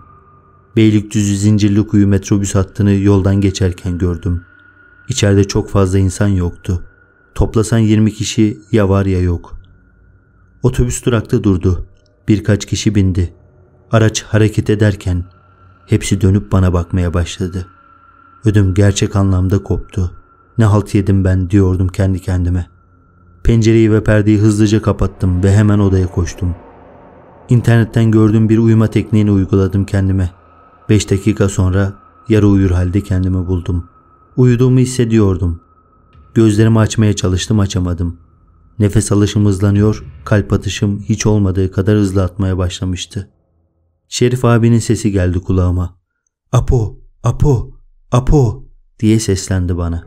Beylikdüzü zincirli kuyu metrobüs hattını yoldan geçerken gördüm. İçeride çok fazla insan yoktu. Toplasan 20 kişi ya var ya yok. Otobüs durakta durdu. Birkaç kişi bindi. Araç hareket ederken hepsi dönüp bana bakmaya başladı. Ödüm gerçek anlamda koptu. Ne halt yedim ben diyordum kendi kendime. Pencereyi ve perdeyi hızlıca kapattım ve hemen odaya koştum. İnternetten gördüğüm bir uyuma tekniğini uyguladım kendime. Beş dakika sonra yarı uyur halde kendimi buldum.'' Uyuduğumu hissediyordum. Gözlerimi açmaya çalıştım açamadım. Nefes alışım hızlanıyor, kalp atışım hiç olmadığı kadar hızlı atmaya başlamıştı. Şerif abinin sesi geldi kulağıma. Apo, Apo, Apo diye seslendi bana.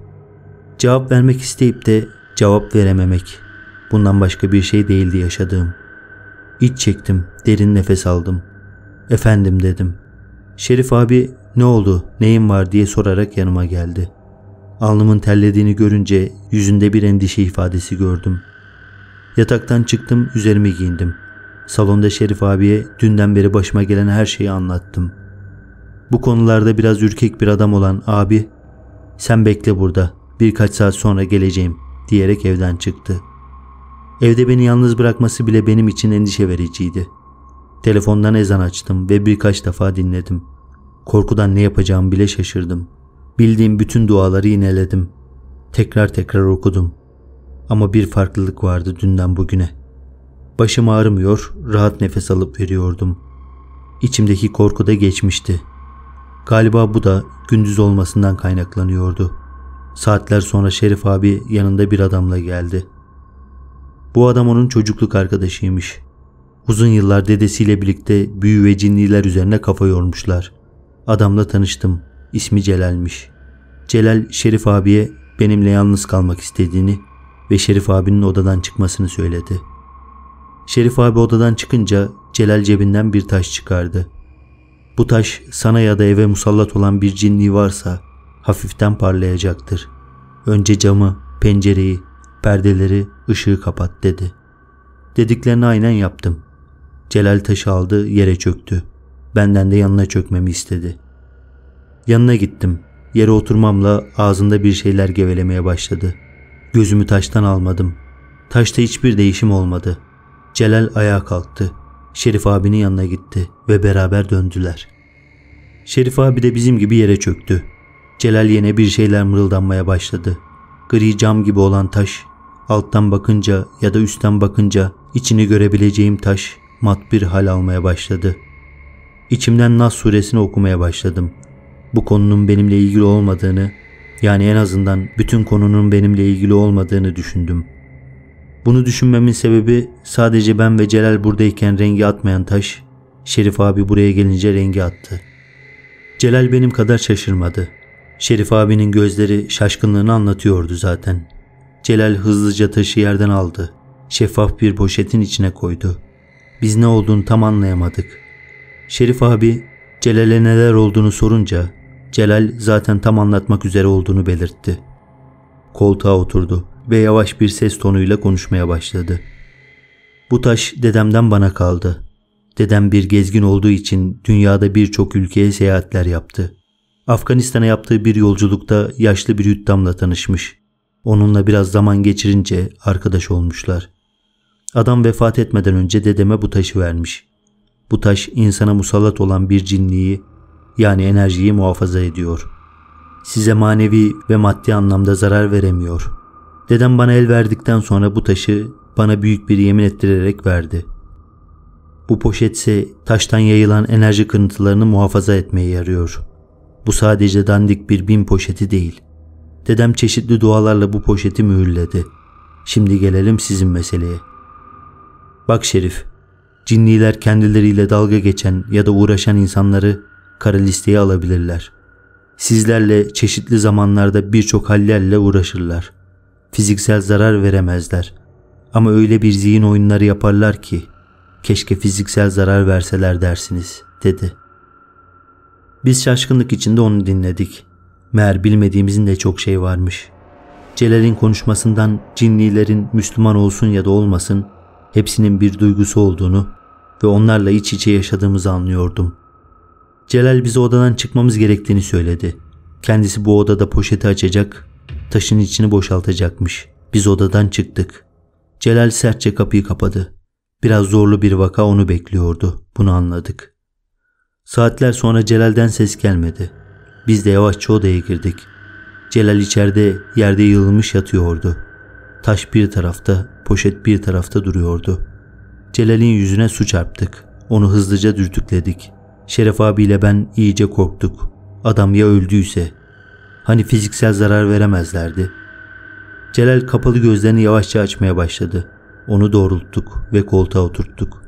Cevap vermek isteyip de cevap verememek. Bundan başka bir şey değildi yaşadığım. İç çektim, derin nefes aldım. Efendim dedim. Şerif abi ne oldu, neyin var diye sorarak yanıma geldi. Alnımın terlediğini görünce yüzünde bir endişe ifadesi gördüm. Yataktan çıktım, üzerimi giyindim. Salonda Şerif abiye dünden beri başıma gelen her şeyi anlattım. Bu konularda biraz ürkek bir adam olan abi, sen bekle burada, birkaç saat sonra geleceğim diyerek evden çıktı. Evde beni yalnız bırakması bile benim için endişe vericiydi. Telefondan ezan açtım ve birkaç defa dinledim. Korkudan ne yapacağımı bile şaşırdım.'' Bildiğim bütün duaları yineledim. Tekrar tekrar okudum. Ama bir farklılık vardı dünden bugüne. Başım ağrımıyor, rahat nefes alıp veriyordum. İçimdeki korku da geçmişti. Galiba bu da gündüz olmasından kaynaklanıyordu. Saatler sonra Şerif abi yanında bir adamla geldi. Bu adam onun çocukluk arkadaşıymış. Uzun yıllar dedesiyle birlikte büyü ve cinniler üzerine kafa yormuşlar. Adamla tanıştım. İsmi Celal'miş. Celal Şerif abiye benimle yalnız kalmak istediğini ve Şerif abinin odadan çıkmasını söyledi. Şerif abi odadan çıkınca Celal cebinden bir taş çıkardı. Bu taş sana ya da eve musallat olan bir cinli varsa hafiften parlayacaktır. Önce camı, pencereyi, perdeleri, ışığı kapat dedi. Dediklerini aynen yaptım. Celal taşı aldı yere çöktü. Benden de yanına çökmemi istedi.'' Yanına gittim. Yere oturmamla ağzında bir şeyler gevelemeye başladı. Gözümü taştan almadım. Taşta hiçbir değişim olmadı. Celal ayağa kalktı. Şerif abinin yanına gitti ve beraber döndüler. Şerif abi de bizim gibi yere çöktü. Celal yine bir şeyler mırıldanmaya başladı. Gri cam gibi olan taş, alttan bakınca ya da üstten bakınca içini görebileceğim taş mat bir hal almaya başladı. İçimden Nas suresini okumaya başladım bu konunun benimle ilgili olmadığını, yani en azından bütün konunun benimle ilgili olmadığını düşündüm. Bunu düşünmemin sebebi sadece ben ve Celal buradayken rengi atmayan taş, Şerif abi buraya gelince rengi attı. Celal benim kadar şaşırmadı. Şerif abinin gözleri şaşkınlığını anlatıyordu zaten. Celal hızlıca taşı yerden aldı. Şeffaf bir poşetin içine koydu. Biz ne olduğunu tam anlayamadık. Şerif abi Celal'e neler olduğunu sorunca Celal zaten tam anlatmak üzere olduğunu belirtti. Koltuğa oturdu ve yavaş bir ses tonuyla konuşmaya başladı. Bu taş dedemden bana kaldı. Dedem bir gezgin olduğu için dünyada birçok ülkeye seyahatler yaptı. Afganistan'a yaptığı bir yolculukta yaşlı bir hüttamla tanışmış. Onunla biraz zaman geçirince arkadaş olmuşlar. Adam vefat etmeden önce dedeme bu taşı vermiş. Bu taş insana musallat olan bir cinliği yani enerjiyi muhafaza ediyor. Size manevi ve maddi anlamda zarar veremiyor. Dedem bana el verdikten sonra bu taşı bana büyük bir yemin ettirerek verdi. Bu poşetse taştan yayılan enerji kırıntılarını muhafaza etmeye yarıyor. Bu sadece dandik bir bin poşeti değil. Dedem çeşitli dualarla bu poşeti mühürledi. Şimdi gelelim sizin meseleye. Bak Şerif, cinniler kendileriyle dalga geçen ya da uğraşan insanları kara listeye alabilirler. Sizlerle çeşitli zamanlarda birçok hallerle uğraşırlar. Fiziksel zarar veremezler. Ama öyle bir zihin oyunları yaparlar ki keşke fiziksel zarar verseler dersiniz dedi. Biz şaşkınlık içinde onu dinledik. Meğer bilmediğimizin de çok şey varmış. Celal'in konuşmasından cinnilerin Müslüman olsun ya da olmasın hepsinin bir duygusu olduğunu ve onlarla iç içe yaşadığımızı anlıyordum.'' Celal bize odadan çıkmamız gerektiğini söyledi. Kendisi bu odada poşeti açacak, taşın içini boşaltacakmış. Biz odadan çıktık. Celal sertçe kapıyı kapadı. Biraz zorlu bir vaka onu bekliyordu. Bunu anladık. Saatler sonra Celal'den ses gelmedi. Biz de yavaşça odaya girdik. Celal içeride yerde yığılmış yatıyordu. Taş bir tarafta, poşet bir tarafta duruyordu. Celal'in yüzüne su çarptık. Onu hızlıca dürtükledik. Şeref abiyle ben iyice korktuk. Adam ya öldüyse? Hani fiziksel zarar veremezlerdi. Celal kapalı gözlerini yavaşça açmaya başladı. Onu doğrulttuk ve koltuğa oturttuk.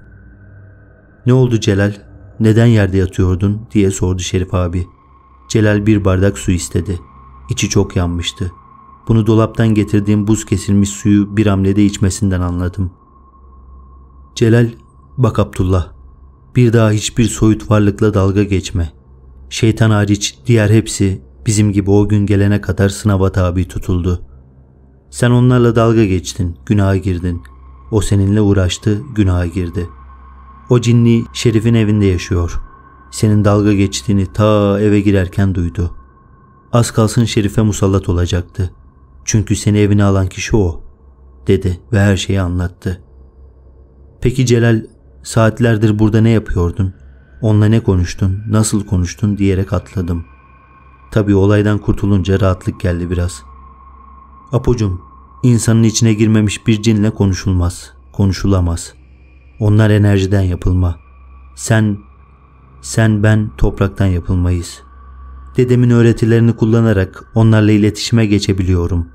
Ne oldu Celal? Neden yerde yatıyordun diye sordu Şerif abi. Celal bir bardak su istedi. İçi çok yanmıştı. Bunu dolaptan getirdiğim buz kesilmiş suyu bir hamlede içmesinden anladım. Celal, bak Abdullah, bir daha hiçbir soyut varlıkla dalga geçme. Şeytan hariç diğer hepsi bizim gibi o gün gelene kadar sınava tabi tutuldu. Sen onlarla dalga geçtin, günaha girdin. O seninle uğraştı, günaha girdi. O cinni Şerif'in evinde yaşıyor. Senin dalga geçtiğini ta eve girerken duydu. Az kalsın Şerif'e musallat olacaktı. Çünkü seni evine alan kişi o, dedi ve her şeyi anlattı. Peki Celal Saatlerdir burada ne yapıyordun? Onunla ne konuştun? Nasıl konuştun?" diyerek atladım. Tabii olaydan kurtulunca rahatlık geldi biraz. Apucum, insanın içine girmemiş bir cinle konuşulmaz, konuşulamaz. Onlar enerjiden yapılma. Sen, sen ben topraktan yapılmayız. Dedemin öğretilerini kullanarak onlarla iletişime geçebiliyorum.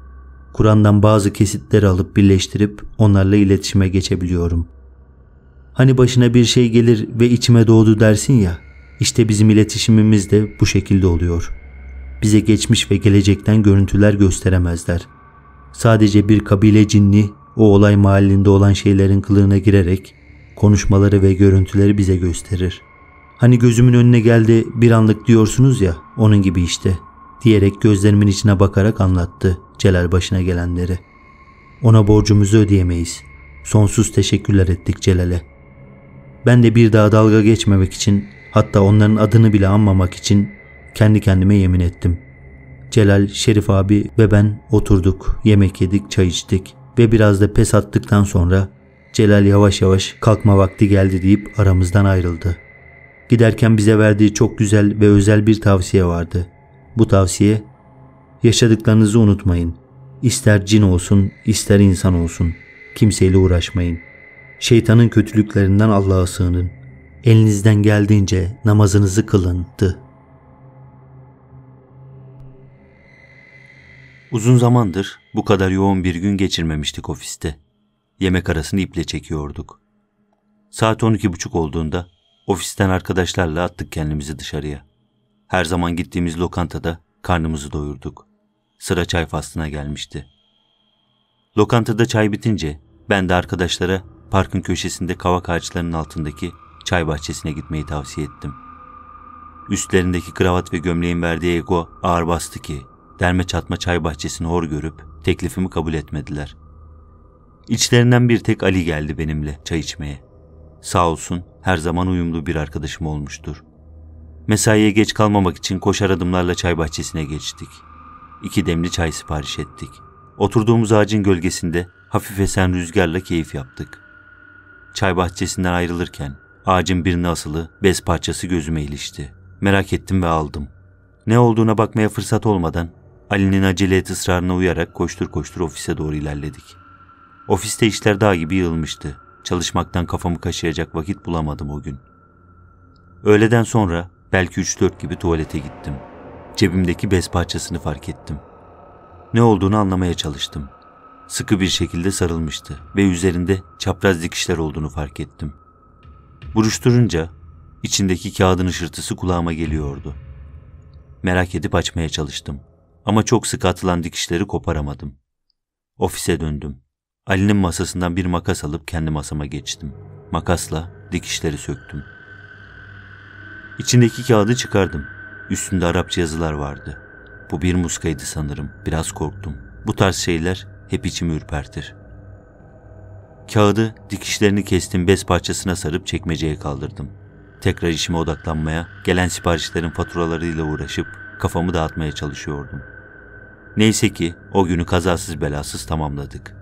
Kur'an'dan bazı kesitleri alıp birleştirip onlarla iletişime geçebiliyorum.'' Hani başına bir şey gelir ve içime doğdu dersin ya. İşte bizim iletişimimiz de bu şekilde oluyor. Bize geçmiş ve gelecekten görüntüler gösteremezler. Sadece bir kabile cinni o olay mahallinde olan şeylerin kılığına girerek konuşmaları ve görüntüleri bize gösterir. Hani gözümün önüne geldi bir anlık diyorsunuz ya onun gibi işte diyerek gözlerimin içine bakarak anlattı Celal başına gelenleri. Ona borcumuzu ödeyemeyiz. Sonsuz teşekkürler ettik Celal'e. Ben de bir daha dalga geçmemek için hatta onların adını bile anmamak için kendi kendime yemin ettim. Celal, Şerif abi ve ben oturduk, yemek yedik, çay içtik ve biraz da pes attıktan sonra Celal yavaş yavaş kalkma vakti geldi deyip aramızdan ayrıldı. Giderken bize verdiği çok güzel ve özel bir tavsiye vardı. Bu tavsiye yaşadıklarınızı unutmayın. İster cin olsun, ister insan olsun. Kimseyle uğraşmayın. Şeytanın kötülüklerinden Allah'a sığının. Elinizden geldiğince namazınızı kılındı. Uzun zamandır bu kadar yoğun bir gün geçirmemiştik ofiste. Yemek arasını iple çekiyorduk. Saat 12.30 olduğunda ofisten arkadaşlarla attık kendimizi dışarıya. Her zaman gittiğimiz lokantada karnımızı doyurduk. Sıra çay faslına gelmişti. Lokantada çay bitince ben de arkadaşlara parkın köşesinde kavak ağaçlarının altındaki çay bahçesine gitmeyi tavsiye ettim. Üstlerindeki kravat ve gömleğin verdiği ego ağır bastı ki derme çatma çay bahçesini hor görüp teklifimi kabul etmediler. İçlerinden bir tek Ali geldi benimle çay içmeye. Sağ olsun her zaman uyumlu bir arkadaşım olmuştur. Mesaiye geç kalmamak için koşar adımlarla çay bahçesine geçtik. İki demli çay sipariş ettik. Oturduğumuz ağacın gölgesinde hafif esen rüzgarla keyif yaptık çay bahçesinden ayrılırken ağacın birine asılı bez parçası gözüme ilişti. Merak ettim ve aldım. Ne olduğuna bakmaya fırsat olmadan Ali'nin acele et ısrarına uyarak koştur koştur ofise doğru ilerledik. Ofiste işler dağ gibi yığılmıştı. Çalışmaktan kafamı kaşıyacak vakit bulamadım o gün. Öğleden sonra belki 3-4 gibi tuvalete gittim. Cebimdeki bez parçasını fark ettim. Ne olduğunu anlamaya çalıştım sıkı bir şekilde sarılmıştı ve üzerinde çapraz dikişler olduğunu fark ettim. Buruşturunca içindeki kağıdın ışırtısı kulağıma geliyordu. Merak edip açmaya çalıştım ama çok sık atılan dikişleri koparamadım. Ofise döndüm. Ali'nin masasından bir makas alıp kendi masama geçtim. Makasla dikişleri söktüm. İçindeki kağıdı çıkardım. Üstünde Arapça yazılar vardı. Bu bir muskaydı sanırım. Biraz korktum. Bu tarz şeyler hep içimi ürpertir. Kağıdı dikişlerini kestim bez parçasına sarıp çekmeceye kaldırdım. Tekrar işime odaklanmaya, gelen siparişlerin faturalarıyla uğraşıp kafamı dağıtmaya çalışıyordum. Neyse ki o günü kazasız belasız tamamladık.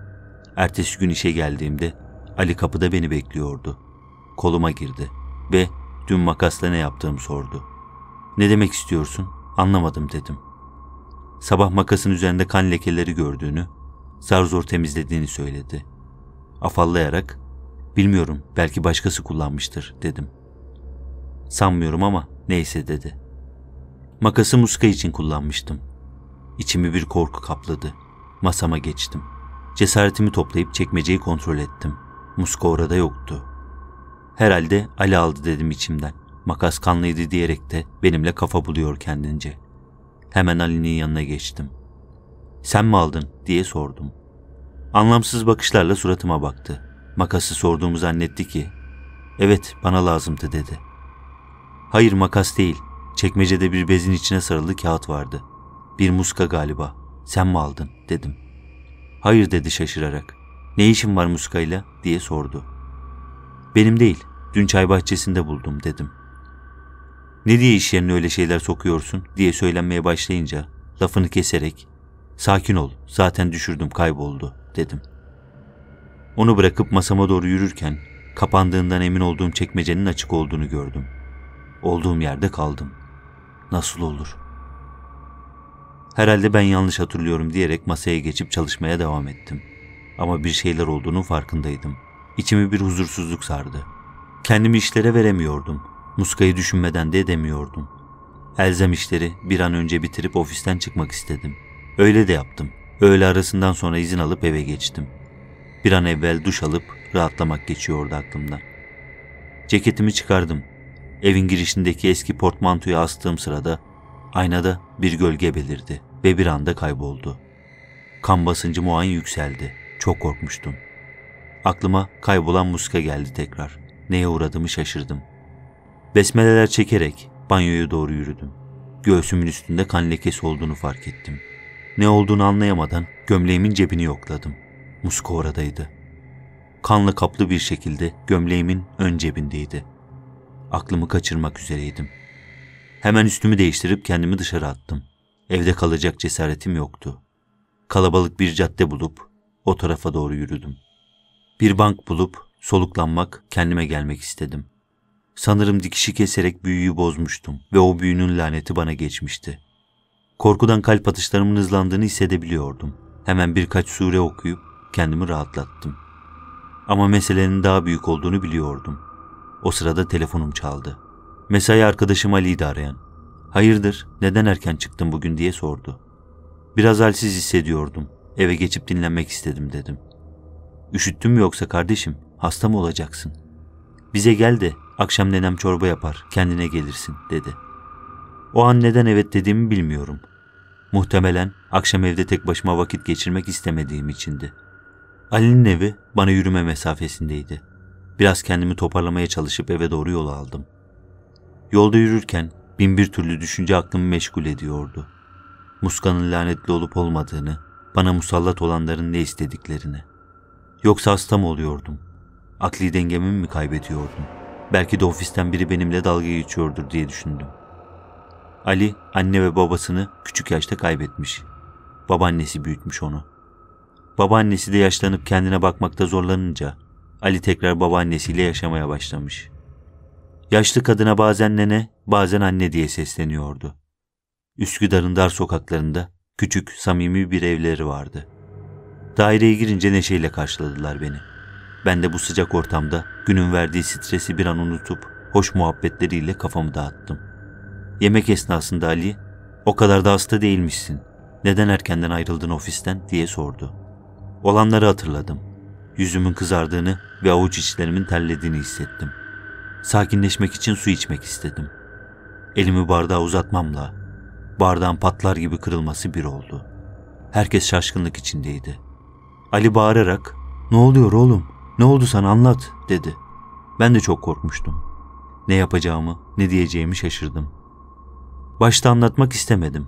Ertesi gün işe geldiğimde Ali kapıda beni bekliyordu. Koluma girdi ve dün makasla ne yaptığımı sordu. Ne demek istiyorsun? Anlamadım dedim. Sabah makasın üzerinde kan lekeleri gördüğünü, zar zor temizlediğini söyledi. Afallayarak, bilmiyorum belki başkası kullanmıştır dedim. Sanmıyorum ama neyse dedi. Makası muska için kullanmıştım. İçimi bir korku kapladı. Masama geçtim. Cesaretimi toplayıp çekmeceyi kontrol ettim. Muska orada yoktu. Herhalde Ali aldı dedim içimden. Makas kanlıydı diyerek de benimle kafa buluyor kendince. Hemen Ali'nin yanına geçtim.'' Sen mi aldın diye sordum. Anlamsız bakışlarla suratıma baktı. Makası sorduğumu zannetti ki. Evet bana lazımdı dedi. Hayır makas değil. Çekmecede bir bezin içine sarılı kağıt vardı. Bir muska galiba. Sen mi aldın dedim. Hayır dedi şaşırarak. Ne işin var muskayla diye sordu. Benim değil. Dün çay bahçesinde buldum dedim. Ne diye iş yerine öyle şeyler sokuyorsun diye söylenmeye başlayınca lafını keserek Sakin ol, zaten düşürdüm kayboldu dedim. Onu bırakıp masama doğru yürürken kapandığından emin olduğum çekmecenin açık olduğunu gördüm. Olduğum yerde kaldım. Nasıl olur? Herhalde ben yanlış hatırlıyorum diyerek masaya geçip çalışmaya devam ettim. Ama bir şeyler olduğunun farkındaydım. İçimi bir huzursuzluk sardı. Kendimi işlere veremiyordum. Muskayı düşünmeden de edemiyordum. Elzem işleri bir an önce bitirip ofisten çıkmak istedim. Öyle de yaptım. Öğle arasından sonra izin alıp eve geçtim. Bir an evvel duş alıp rahatlamak geçiyordu aklımda. Ceketimi çıkardım. Evin girişindeki eski portmantoya astığım sırada aynada bir gölge belirdi ve bir anda kayboldu. Kan basıncım o an yükseldi. Çok korkmuştum. Aklıma kaybolan muska geldi tekrar. Neye uğradığımı şaşırdım. Besmeleler çekerek banyoya doğru yürüdüm. Göğsümün üstünde kan lekesi olduğunu fark ettim.'' Ne olduğunu anlayamadan gömleğimin cebini yokladım. Muska oradaydı. Kanlı kaplı bir şekilde gömleğimin ön cebindeydi. Aklımı kaçırmak üzereydim. Hemen üstümü değiştirip kendimi dışarı attım. Evde kalacak cesaretim yoktu. Kalabalık bir cadde bulup o tarafa doğru yürüdüm. Bir bank bulup soluklanmak, kendime gelmek istedim. Sanırım dikişi keserek büyüyü bozmuştum ve o büyünün laneti bana geçmişti. Korkudan kalp atışlarımın hızlandığını hissedebiliyordum. Hemen birkaç sure okuyup kendimi rahatlattım. Ama meselenin daha büyük olduğunu biliyordum. O sırada telefonum çaldı. Mesai arkadaşım Ali'yi arayan. Hayırdır, neden erken çıktın bugün diye sordu. Biraz halsiz hissediyordum. Eve geçip dinlenmek istedim dedim. Üşüttün mü yoksa kardeşim? Hasta mı olacaksın? Bize gel de akşam nenem çorba yapar, kendine gelirsin dedi.'' O an neden evet dediğimi bilmiyorum. Muhtemelen akşam evde tek başıma vakit geçirmek istemediğim içindi. Ali'nin evi bana yürüme mesafesindeydi. Biraz kendimi toparlamaya çalışıp eve doğru yol aldım. Yolda yürürken bin bir türlü düşünce aklımı meşgul ediyordu. Muska'nın lanetli olup olmadığını, bana musallat olanların ne istediklerini. Yoksa hasta mı oluyordum? Akli dengemi mi kaybediyordum? Belki de ofisten biri benimle dalga geçiyordur diye düşündüm. Ali anne ve babasını küçük yaşta kaybetmiş. Babaannesi büyütmüş onu. Babaannesi de yaşlanıp kendine bakmakta zorlanınca Ali tekrar babaannesiyle yaşamaya başlamış. Yaşlı kadına bazen nene, bazen anne diye sesleniyordu. Üsküdar'ın dar sokaklarında küçük, samimi bir evleri vardı. Daireye girince neşeyle karşıladılar beni. Ben de bu sıcak ortamda günün verdiği stresi bir an unutup hoş muhabbetleriyle kafamı dağıttım. Yemek esnasında Ali, o kadar da hasta değilmişsin. Neden erkenden ayrıldın ofisten diye sordu. Olanları hatırladım. Yüzümün kızardığını ve avuç içlerimin terlediğini hissettim. Sakinleşmek için su içmek istedim. Elimi bardağa uzatmamla bardağın patlar gibi kırılması bir oldu. Herkes şaşkınlık içindeydi. Ali bağırarak ''Ne oluyor oğlum? Ne oldu sana anlat?'' dedi. Ben de çok korkmuştum. Ne yapacağımı, ne diyeceğimi şaşırdım. Başta anlatmak istemedim.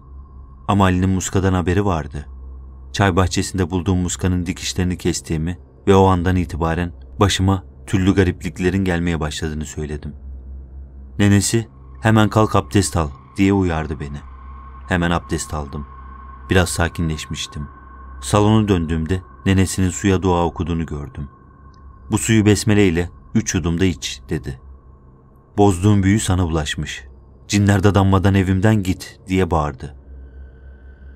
Ama Ali'nin muskadan haberi vardı. Çay bahçesinde bulduğum muskanın dikişlerini kestiğimi ve o andan itibaren başıma türlü garipliklerin gelmeye başladığını söyledim. Nenesi hemen kalk abdest al diye uyardı beni. Hemen abdest aldım. Biraz sakinleşmiştim. Salona döndüğümde nenesinin suya dua okuduğunu gördüm. Bu suyu besmele ile üç yudumda iç dedi. Bozduğun büyü sana bulaşmış. Cinler dadanmadan evimden git diye bağırdı.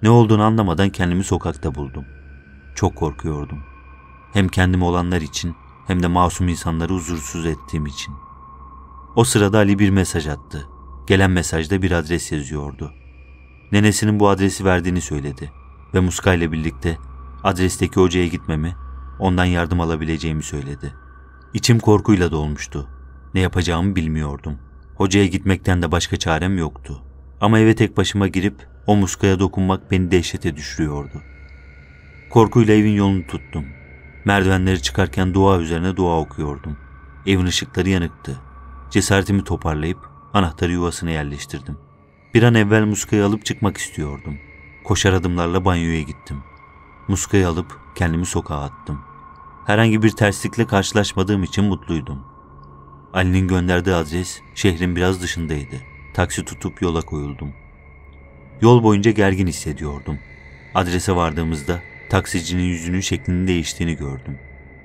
Ne olduğunu anlamadan kendimi sokakta buldum. Çok korkuyordum. Hem kendime olanlar için hem de masum insanları huzursuz ettiğim için. O sırada Ali bir mesaj attı. Gelen mesajda bir adres yazıyordu. Nenesinin bu adresi verdiğini söyledi ve Muska ile birlikte adresteki hocaya gitmemi, ondan yardım alabileceğimi söyledi. İçim korkuyla dolmuştu. Ne yapacağımı bilmiyordum.'' Hocaya gitmekten de başka çarem yoktu. Ama eve tek başıma girip o muskaya dokunmak beni dehşete düşürüyordu. Korkuyla evin yolunu tuttum. Merdivenleri çıkarken dua üzerine dua okuyordum. Evin ışıkları yanıktı. Cesaretimi toparlayıp anahtarı yuvasına yerleştirdim. Bir an evvel muskayı alıp çıkmak istiyordum. Koşar adımlarla banyoya gittim. Muskayı alıp kendimi sokağa attım. Herhangi bir terslikle karşılaşmadığım için mutluydum. Ali'nin gönderdiği adres şehrin biraz dışındaydı. Taksi tutup yola koyuldum. Yol boyunca gergin hissediyordum. Adrese vardığımızda taksicinin yüzünün şeklini değiştiğini gördüm.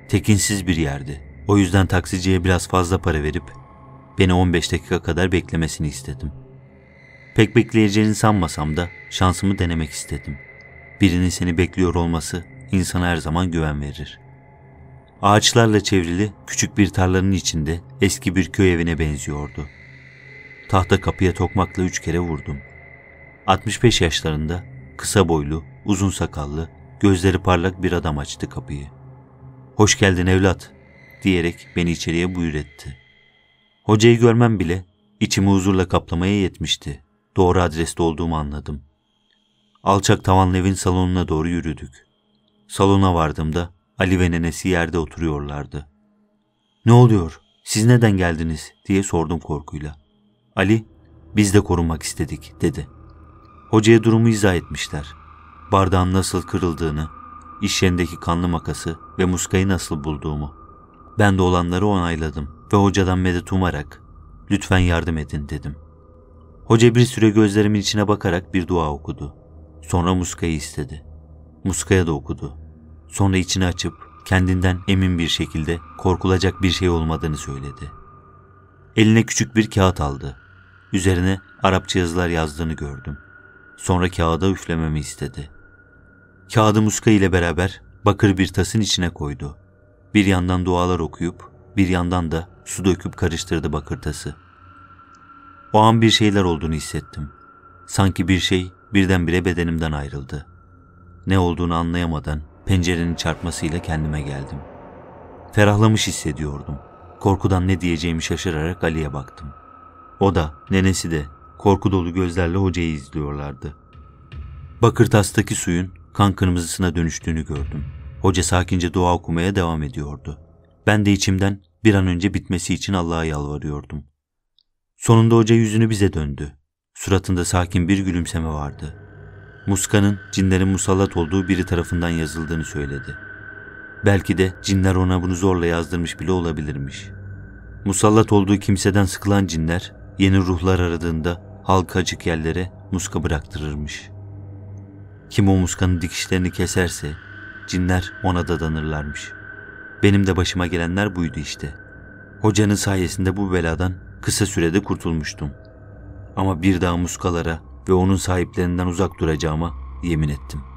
Tekinsiz bir yerdi. O yüzden taksiciye biraz fazla para verip beni 15 dakika kadar beklemesini istedim. Pek bekleyeceğini sanmasam da şansımı denemek istedim. Birinin seni bekliyor olması insana her zaman güven verir.'' Ağaçlarla çevrili küçük bir tarlanın içinde eski bir köy evine benziyordu. Tahta kapıya tokmakla üç kere vurdum. 65 yaşlarında kısa boylu, uzun sakallı, gözleri parlak bir adam açtı kapıyı. Hoş geldin evlat diyerek beni içeriye buyur etti. Hocayı görmem bile içimi huzurla kaplamaya yetmişti. Doğru adreste olduğumu anladım. Alçak tavanlı evin salonuna doğru yürüdük. Salona vardığımda Ali ve nenesi yerde oturuyorlardı. Ne oluyor? Siz neden geldiniz? diye sordum korkuyla. Ali, biz de korunmak istedik dedi. Hocaya durumu izah etmişler. Bardağın nasıl kırıldığını, iş yerindeki kanlı makası ve muskayı nasıl bulduğumu. Ben de olanları onayladım ve hocadan medet umarak lütfen yardım edin dedim. Hoca bir süre gözlerimin içine bakarak bir dua okudu. Sonra muskayı istedi. Muskaya da okudu. Sonra içini açıp kendinden emin bir şekilde korkulacak bir şey olmadığını söyledi. Eline küçük bir kağıt aldı. Üzerine Arapça yazılar yazdığını gördüm. Sonra kağıda üflememi istedi. Kağıdı muska ile beraber bakır bir tasın içine koydu. Bir yandan dualar okuyup bir yandan da su döküp karıştırdı bakır tası. O an bir şeyler olduğunu hissettim. Sanki bir şey birdenbire bedenimden ayrıldı. Ne olduğunu anlayamadan pencerenin çarpmasıyla kendime geldim. Ferahlamış hissediyordum. Korkudan ne diyeceğimi şaşırarak Ali'ye baktım. O da, nenesi de korku dolu gözlerle hocayı izliyorlardı. Bakır tastaki suyun kan kırmızısına dönüştüğünü gördüm. Hoca sakince dua okumaya devam ediyordu. Ben de içimden bir an önce bitmesi için Allah'a yalvarıyordum. Sonunda hoca yüzünü bize döndü. Suratında sakin bir gülümseme vardı. Muska'nın cinlerin musallat olduğu biri tarafından yazıldığını söyledi. Belki de cinler ona bunu zorla yazdırmış bile olabilirmiş. Musallat olduğu kimseden sıkılan cinler yeni ruhlar aradığında halka acık yerlere muska bıraktırırmış. Kim o muskanın dikişlerini keserse cinler ona danırlarmış. Benim de başıma gelenler buydu işte. Hocanın sayesinde bu beladan kısa sürede kurtulmuştum. Ama bir daha muskalara ve onun sahiplerinden uzak duracağıma yemin ettim.''